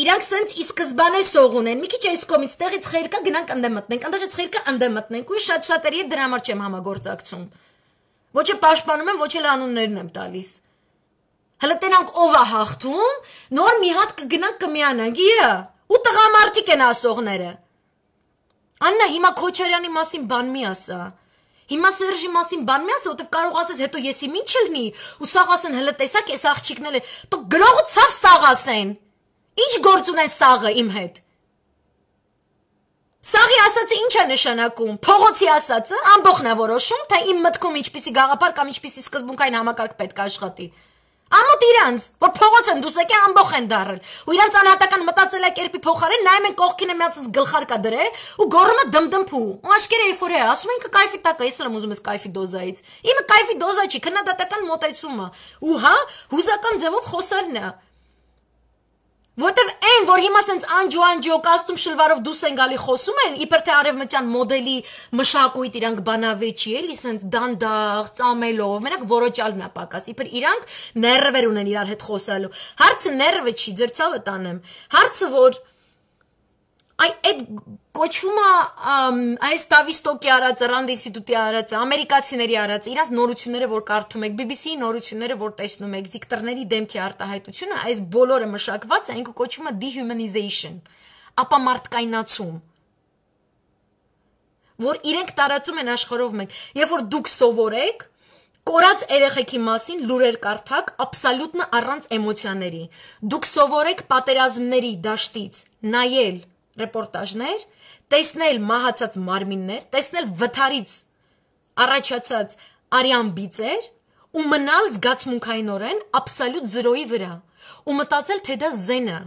Իրանք սենց ի սկզբանե սող ունեն։ Մի քիչ այս կոմից տեղից խերկա գնանք ընդեմ մտնենք, ընդեղից խերկա ընդեմ մտնենք ու շատ շատերի հետ դրա համար չեմ համագործակցում։ Ոչ է պաշտպանում եմ, ոչ էլ անուններն եմ տալիս։ Հələ տենանք ով է հաղթում, նոր մի հատ կգնանք կմիանանք, իա, ու տղամարդիկ են ասողները։ Աննա հիմա Քոչարյանի մասին բան մի ասա։ Հիմա Սերժի մասին բան մի ասա, որտեվ կարող ասես հետո եսի ինչ չլինի, ու սաղ ասեն հələ տեսակ էս աղջիկները, տո գրողը ցավ սաղ ասեն։ Ինչ գործ ունեն սաղը իմ հետ։ Սաղի ասածը ինչ է նշանակում։ Փողոցի ասածը ամբողջն է որոշում, թե իմ մտքում ինչպիսի գաղափար կամ ինչպիսի սկզբունքային համակարգ պետք է աշխատի։ Ամոթ իրանց, որ փողոց են դուս եկե ամբողջ են դարել։ Ու իրանց անհատական մտածելակերպի փոխարեն նայում են կողքինը միածից գլխարկա դրե ու գոռում է դմդմփու։ Ու աշկերը էֆորիա, ասում են ինքը кайֆի տակ է, ես լամ ուզում ես кайֆի դոզայից։ Իմը кайֆի դոզա չի, քննադատական մոտեցումը։ Ու հա, հուզական ձևով խոսալն է։ Որտեվ այն, որ հիմա սենց անջո անջո կաստում շլվարով դուս են գալի խոսում են, իբր թե արևմտյան մոդելի մշակույթ իրանք բանավեճի էլի, սենց դանդաղ, ծամելով, մենակ որոճալն է պակաս, իբր իրանք ներվեր ունեն իրար հետ խոսալու։ Հարցը ներվը չի, ձեր ցավը տանեմ։ Հարցը որ այ այդ կոչվում է այս Տավիստոկի արած, Ռանդ ինստիտուտի արած, ամերիկացիների արած, իրաց նորությունները, որ կարդում եք, BBC-ի նորությունները, որ տեսնում եք, դիկտորների դեմքի արտահայտությունը, այս բոլորը մշակված է, ինքը կոչվում է dehumanization, ապա մարդկայնացում որ իրենք տարածում են աշխարհով մենք։ Երբ որ դուք սովորեք, կորած երեխեքի մասին լուրեր կարդակ աբսոլյուտնը առանց էմոցիաների։ Դուք սովորեք պատերազմների դաշտից նայել ռեպորտաժներ, տեսնել մահացած մարմիններ, տեսնել վթարից առաջացած արյան բիծեր ու մնալ զգացմունքայինորեն աբսոլյուտ զրոյի վրա ու մտածել թե դա զեն է,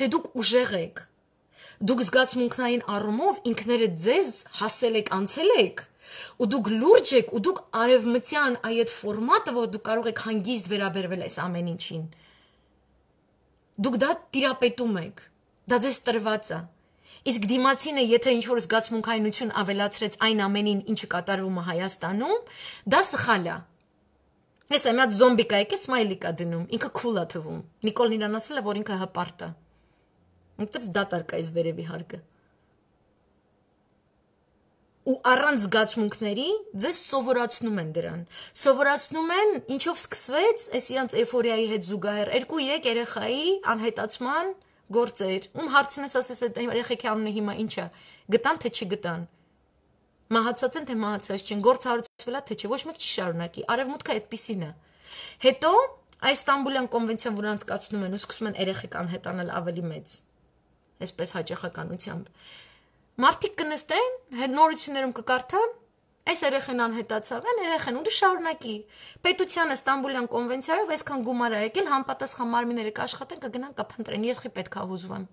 թե դուք ուժեղ եք, դուք զգացմունքային առումով ինքներդ ձեզ հասել եք, անցել եք, ու դուք լուրջ եք, ու դուք արևմտյան այ այդ ֆորմատը, որ դուք կարող եք հանգիստ վերաբերվել այս ամեն ինչին։ Դուք դա տիրապետում եք։ Դա ձեզ տրված է։ Իսկ դիմացինը, եթե ինչ որ զգացմունքայնություն ավելացրեց այն ամենին, ինչը կատարվում է Հայաստանում, դա սխալ է։ Ես եմ այդ զոմբիկա եկե սմայլիկա դնում, ինքը քուլ է թվում։ Նիկոլն իրան ասել է, որ ինքը հպարտ է։ Որտեվ դատարկ է այս վերևի հարգը։ Ու առանց զգացմունքների ձեզ սովորացնում են դրան։ Սովորացնում են, ինչով սկսվեց այս իրանց էֆորիայի հետ զուգահեռ 2-3 երեխայի անհետացման գործեր, ում հարցնես ասես այդ երեխեքի անունը հիմա ինչ է, գտան թե չգտան։ Մահացած են թե մահացած չեն, գործ հարուցվելա թե չէ, ոչ մեկ չի շարունակի, արևմուտքը այդպեսին է։ Հետո այս Ստամբուլյան կոնվենցիան, որ անցկացնում են ու սկսում են երեխեք անհետանել ավելի մեծ։ Այսպես հաճախականությամբ։ Մարդիկ կնստեն, նորություններում կկարդան, այս երեխան անհետացավ, այն երեխան ու դու շարունակի։ Պետությանը Ստամբուլյան կոնվենցիայով այսքան գումար է եկել, համապատասխան մարմինները կաշխատեն, կգնան կփնտրեն, ես խի պետք է հուզվեմ։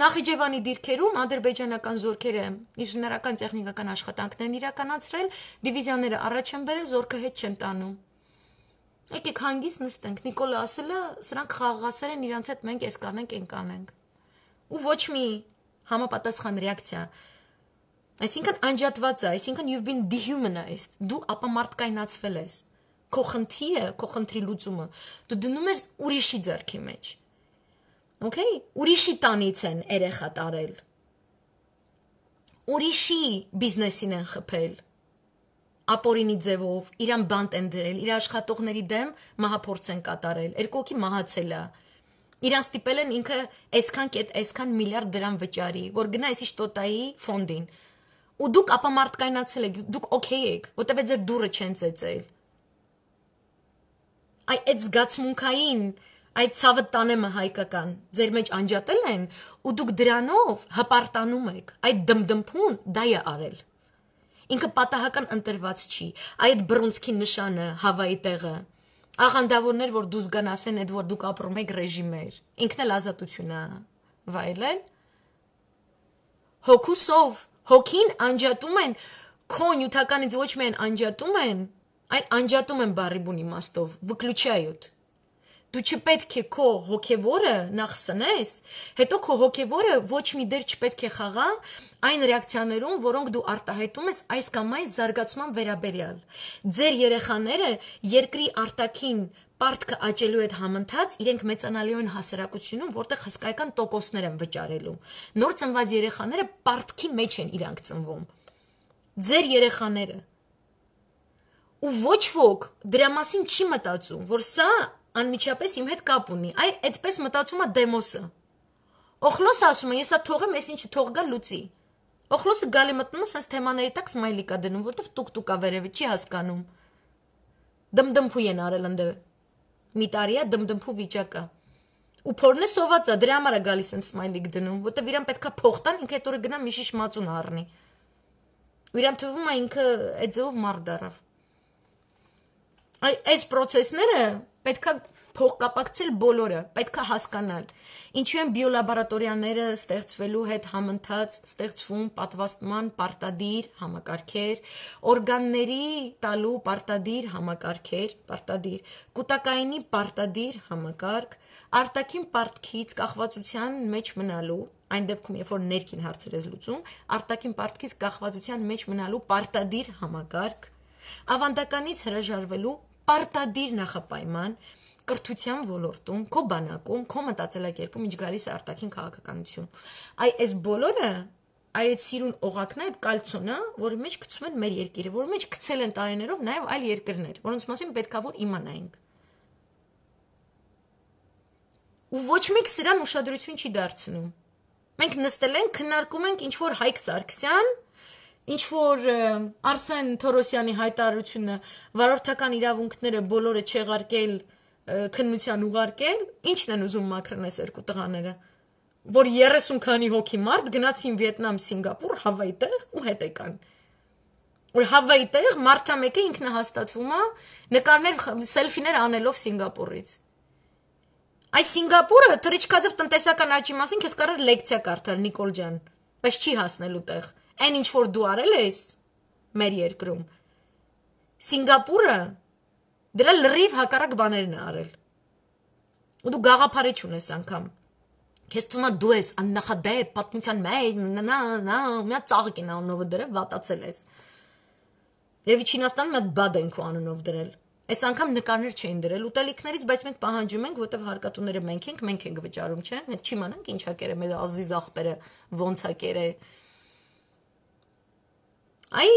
Նախիջևանի դիրքերում ադրբեջանական զորքերը ինժեներական տեխնիկական աշխատանքներ են իրականացրել, դիվիզիաները առաջ են բերել, զորքը հետ չեն տանում։ Եկեք հանգիստ նստենք։ Նիկոլը ասել է, սրանք խաղաղասեր են, իրանց հետ մենք էս կանենք, այն կանենք։ Ու ոչ մի համապատասխան ռեակցիա Այսինքն անջատված է, այսինքն you've been dehumanized։ Դու ապամարտկայնացվել ես։ Քո խնդիրը, քո խնդրի լուծումը դու դնում ես ուրիշի ձեռքի մեջ։ Okay, ուրիշի տանից են երեխա տարել։ Ուրիշի բիզնեսին են խփել։ Ապորինի ձևով իրան բանտ են դրել, իր աշխատողների դեմ մահափորձ են կատարել։ Երկոքի մահացել է։ Իրան ստիպել են ինքը այսքան կետ, այսքան միլիարդ դրամ վճարի, որ գնա այսի շտոտայի ֆոնդին ու դուք ապամարտկայնացել եք, դուք օքեյ եք, որտեվ ձեր դուրը չեն ծեծել։ Այ այդ զգացմունքային այդ ցավը տանեմը հայկական ձեր մեջ անջատել են ու դուք դրանով հպարտանում եք այդ դմդմփուն դա է արել ինքը պատահական ընտրված չի այդ բրոնզկի նշանը հավայի տեղը աղանդավորներ որ դու զգան ասեն այդ որ դուք ապրում եք ռեժիմեր ինքն էլ ազատությունա վայելել հոգուսով հոգին անջատում են քո նյութականից ոչ միայն անջատում են, այլ անջատում են բարի բուն իմաստով, վկլուչայոտ։ Դու չպետք է քո հոգևորը նախ սնես, հետո քո հոգևորը ոչ մի դեր չպետք է խաղա այն ռեակցիաներում, որոնք դու արտահայտում ես այս կամ այս զարգացման վերաբերյալ։ Ձեր երեխաները երկրի արտաքին պարտքը աճելու այդ համընթաց իրենք մեծանալու են հասարակությունում, որտեղ հսկայական տոկոսներ են վճարելու։ Նոր ծնված երեխաները պարտքի մեջ են իրանք ծնվում։ Ձեր երեխաները ու ոչ ոք դրա մասին չի մտածում, որ սա անմիջապես իմ հետ կապ ունի։ Այ այդպես մտածում է դեմոսը։ Օխլոս ասում է, ես սա թողեմ, ես ինչի թող գա լուծի։ Օխլոսը գալի մտնում է, ասես թեմաների տակ սմայլիկ է դնում, որտեվ տուկտուկա վերևի չի հասկանում։ Դմդմփու են արել ընդդեմ մի տարի է դմդմփու վիճակը ու փորնե սովածա դրա համար է գալիս այն սմայլիկ դնում որտեվ իրան պետքա փոխտան ինքը այդ օրը գնա մի շիշ մածուն առնի ու իրան թվում է ինքը այդ ձևով մարդ դարավ այս process-ները պետքա փոխկապակցել բոլորը, պետքա հասկանալ։ Ինչու են բիոլաբորատորիաները ստեղծվելու հետ համընթաց ստեղծվում պատվաստման պարտադիր համակարգեր, օրգանների տալու պարտադիր համակարգեր, պարտադիր, կൂട്ടակայինի պարտադիր համակարգ, արտաքին պարտքից կախվածության մեջ մնալու այն դեպքում երբ որ ներքին հարցերից լուծում արտաքին պարտքից կախվածության մեջ մնալու պարտադիր համակարգ ավանդականից հրաժարվելու պարտադիր նախապայման կրթության ոլորտում, քո բանակում, քո մտածելակերպում ինչ գալիս է արտաքին քաղաքականություն։ Այ այս բոլորը այդ սիրուն օղակն է, այդ կալցոնը, որի մեջ գցում են մեր երկիրը, որի մեջ գցել են տարիներով նաև այլ երկրներ, որոնց մասին պետքա որ իմանայինք։ Ու ոչ մեկ սրան ուշադրություն չի դարձնում։ Մենք նստել ենք, քննարկում ենք ինչ որ Հայկ Սարգսյան, ինչ որ Արսեն Թորոսյանի հայտարարությունը վարորդական իրավունքները բոլորը չեղարկել քննության ուղարկել, ի՞նչն են ուզում Մակրոն այս երկու տղաները, որ 30 քանի հոգի մարդ գնացին Վիետնամ, Սինգապուր, Հավայի տեղ ու հետ եկան։ Որ Հավայի տեղ մարտամեկը ինքնահաստատվում է նկարներ սելֆիներ անելով Սինգապուրից։ Այս Սինգապուրը թրիչկաձև տնտեսական աճի մասին քեզ կարող լեկցիա կարդալ Նիկոլ ջան, բայց չի հասնելու տեղ։ Այն ինչ որ դու արել ես մեր երկրում Սինգապուրը Դրա լրիվ հակառակ բաներն է արել։ Ու դու գաղափարի չունես անգամ։ Քեզ թվում է դու ես աննախադեպ պատմության մեջ նա նա մի ծաղիկ են անունով դրել, վատացել ես։ Երևի Չինաստանում մի բադ են քո անունով դրել։ Այս անգամ նկարներ չէին դրել ուտելիքներից, բայց մենք պահանջում ենք, որտեվ հարկատուները մենք ենք, մենք ենք վճարում, չէ՞։ Մենք չի մանանք ինչա կերե մեր ազիզ ախպերը ոնց է կերե։ Այ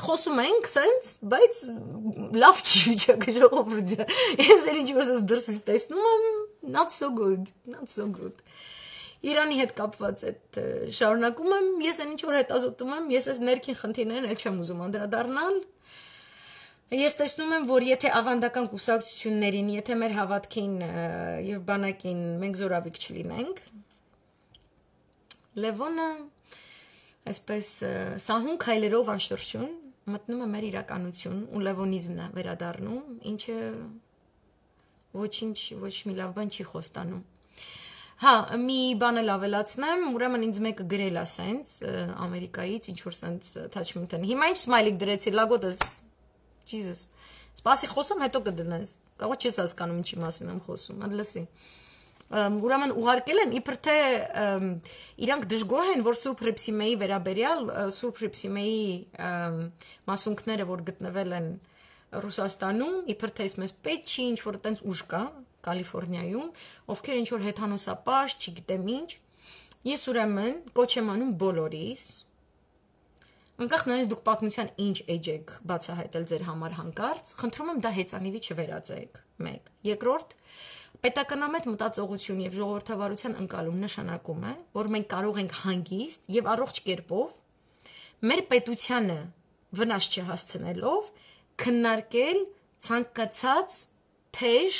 խոսում ենք սենց, բայց լավ չի վիճակը ժողովուրդը։ Ես էլ ինչ որ ես դրսից տեսնում եմ, not so good, not so good։ Իրանի հետ կապված այդ շարունակում եմ, ես այն ինչ որ հետազոտում եմ, ես այս ներքին խնդիրներին էլ չեմ ուզում անդրադառնալ։ Ես տեսնում եմ, որ եթե ավանդական կուսակցություններին, եթե մեր հավատքին եւ բանակին մենք զորավիք չլինենք, Լևոնը այսպես սահուն քայլերով անշրջուն մտնում է մեր իրականություն ու լևոնիզմն է վերադառնում, ինչը ոչինչ ոչ մի լավ բան չի խոստանում։ Հա, մի բան էլ ավելացնեմ, ուրեմն ինձ մեկը գրել է սենց Ամերիկայից ինչ որ սենց attachment-ն։ Հիմա ինչ smiley-ք դրեցի, լագոտս։ Jesus։ Սպասի խոսեմ, հետո կդնես։ Կարող չես հասկանում ինչի մասին եմ խոսում, ան լսի ուրեմն ուղարկել են իբր թե իրանք դժգոհ են որ Սուրբ Ռիփսիմեի վերաբերյալ Սուրբ Ռիփսիմեի մասունքները որ գտնվել են Ռուսաստանում իբր թե ես մեզ պետք չի ինչ որ այտենց ուժ կա Կալիֆոռնիայում ովքեր ինչ որ հեթանոսապաշ չգիտեմ ինչ ես ուրեմն կոչ եմ անում բոլորիս Անկախ նայես դուք պատմության ինչ էջ եք բացահայտել ձեր համար հանկարծ, խնդրում եմ դա հեծանիվի չվերածեք։ 1. Երկրորդ, պետականամետ մտածողություն եւ ժողովրդավարության ընկալում նշանակում է, որ մենք կարող ենք հանգիստ եւ առողջ կերպով մեր պետությանը վնաս չհասցնելով քննարկել ցանկացած թեժ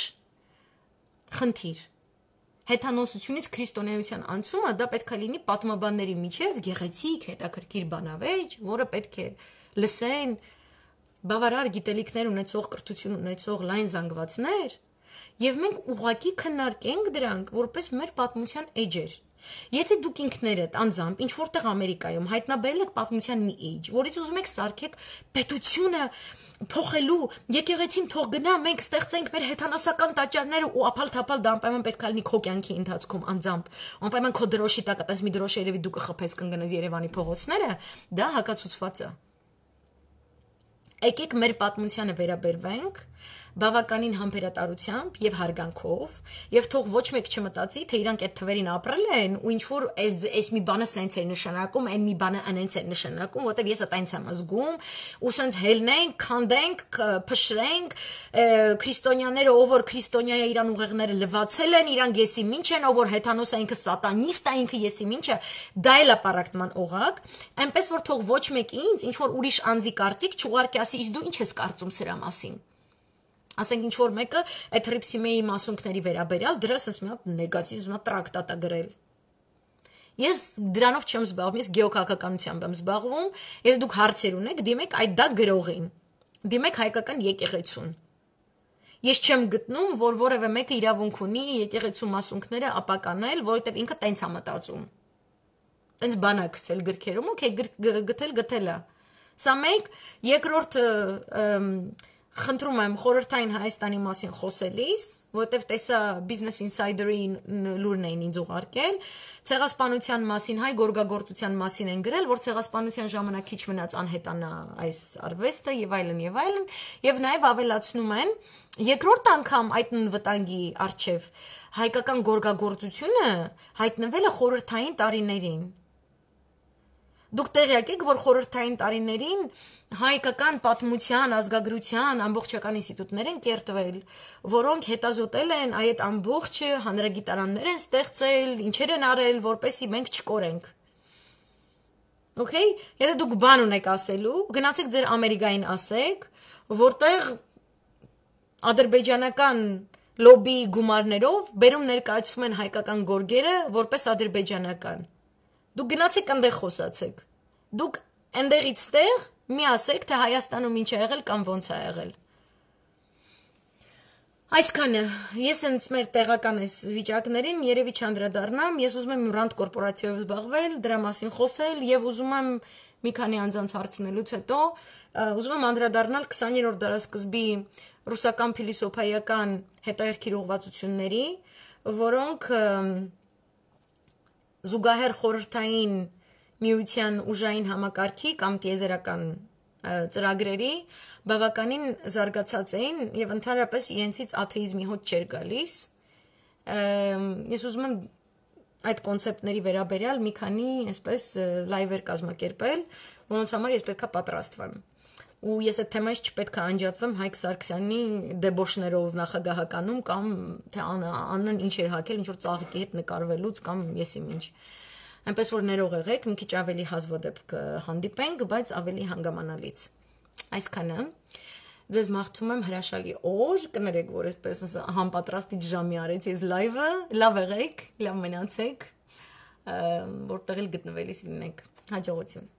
խնդիր հեթանոսությունից քրիստոնեության անցումը դա պետք է լինի պատմաբանների միջև գեղեցիկ հետաքրքիր բանավեճ, որը պետք է լսեն բավարար գիտելիքներ ունեցող, կրթություն ունեցող լայն զանգվածներ, Եվ մենք ուղակի քննարկենք դրանք որպես մեր պատմության էջեր։ Եթե դուք ինքներդ անձամբ ինչ որտեղ Ամերիկայում հայտնաբերել եք պատմության մի էջ, որից ուզում եք սարքեք պետությունը փոխելու, եկեղեցին թող գնա, մենք ստեղծենք մեր հեթանոսական տաճարները ու ափալ-թափալ դա անպայման պետք է լինի քո կյանքի ընթացքում անձամբ։ Անպայման քո դրոշի տակ, այտես մի դրոշ երևի դու կխփես կընկնես Երևանի փողոցները, դա հակացուցված է եկեք մեր պատմությանը վերաբերվենք բավականին համբերատարությամբ եւ հարգանքով եւ թող ոչ մեկ չմտածի, թե իրանք այդ թվերին ապրել են ու ինչ որ այս այս մի բանը սենց է նշանակում, այն մի բանը անենց է նշանակում, որտեւ ես այտենց եմ զգում, ու սենց հելնենք, քանդենք, փշրենք, քրիստոնյաները, ով որ քրիստոնյա է իրան ուղեղները լվացել են, իրան եսի ինչ են, ով որ հեթանոս է ինքը սատանիստ է, ինքը եսի ինչ է, դա էլ է պարակտման օղակ, այնպես որ թող ոչ մեկ ինձ ինչ որ ուրիշ անձի կարծիք չուղարկի, ասի, իսկ դու ինչ ես կարծում սրա մասին ասենք ինչ որ մեկը այդ հրիպսիմեի մասունքների վերաբերյալ դրել sense մի հատ նեգատիվ մի հատ տրակտատ է գրել Ես դրանով չեմ զբաղվում, ես գեոքաղաքականությամբ եմ զբաղվում։ Եթե դուք հարցեր ունեք, դիմեք այդ դա գրողին։ Դիմեք հայկական եկեղեցուն։ Ես չեմ գտնում, որ որևէ մեկը իրավունք ունի եկեղեցու մասունքները ապականել, որովհետև ինքը տենց է մտածում։ Տենց բանա գցել գրքերում, օքեյ, գտել գտելա։ Սա մեկ, երկրորդը խնդրում եմ խորհրդային Հայաստանի մասին խոսելիս, որովհետև տեսա Business Insider-ի լուրն էին ինձ ուղարկել, ցեղասպանության մասին, հայ գորգագործության մասին են գրել, որ ցեղասպանության ժամանակ քիչ մնաց անհետանա այս արվեստը եւ այլն եւ այլն, եւ նաեւ ավելացնում են երկրորդ անգամ այդ նույն վտանգի արչեվ հայկական գորգագործությունը հայտնվել է խորհրդային տարիներին Դուք տեղյակ եք, որ խորհրդային տարիներին հայկական պատմության, ազգագրության ամբողջական ինստիտուտներ են կերտվել, որոնք հետազոտել են այդ ամբողջը, հանրագիտարաններ են ստեղծել, ինչեր են արել, որպեսի մենք չկորենք։ Okay, եթե դուք բան ունեք ասելու, գնացեք ձեր ամերիկային ասեք, որտեղ ադրբեջանական լոբի գումարներով բերում ներկայացվում են հայկական գորգերը որպես ադրբեջանական։ Դուք գնացեք այնտեղ խոսացեք։ Դուք այնտեղից տեղ մի ասեք, թե Հայաստանում ինչ է եղել կամ ոնց է եղել։ Այսքանը, ես ինձ մեր տեղական այս վիճակներին երևի չանդրադառնամ, ես ուզում եմ Rand կորպորացիայով զբաղվել, դրա մասին խոսել եւ ուզում եմ մի քանի անձանց հարցնելուց հետո ուզում եմ անդրադառնալ 20-րդ դարաշրջի ռուսական փիլիսոփայական հետաքրքիր ուղղվածությունների, որոնք և, զուգահեռ խորհրդային միության ուժային համակարգի կամ տիեզերական ծրագրերի բավականին զարգացած էին եւ ընդհանրապես իրենցից աթեիզմի հոտ չէր գալիս։ Ես ուզում եմ այդ կոնցեպտների վերաբերյալ մի քանի այսպես լայվեր կազմակերպել, որոնց համար ես պետքա պատրաստ վեմ ու ես այդ թեմայից չպետք է անջատվեմ Հայկ Սարգսյանի դեբոշներով նախագահականում կամ թե աննն ինչ էր հակել ինչ որ ծաղիկի հետ նկարվելուց կամ եսիմ ինչ այնպես որ ներող եղեք մի քիչ ավելի հազվադեպ հանդիպենք բայց ավելի հանգամանալից այսքանը Ձեզ մաղթում եմ հրաշալի օր, կներեք, որ այսպես համապատրաստից ժամի արեց ես լայվը, լավ եղեք, լավ մնացեք, որտեղ էլ գտնվելիս լինեք։ Հաջողություն։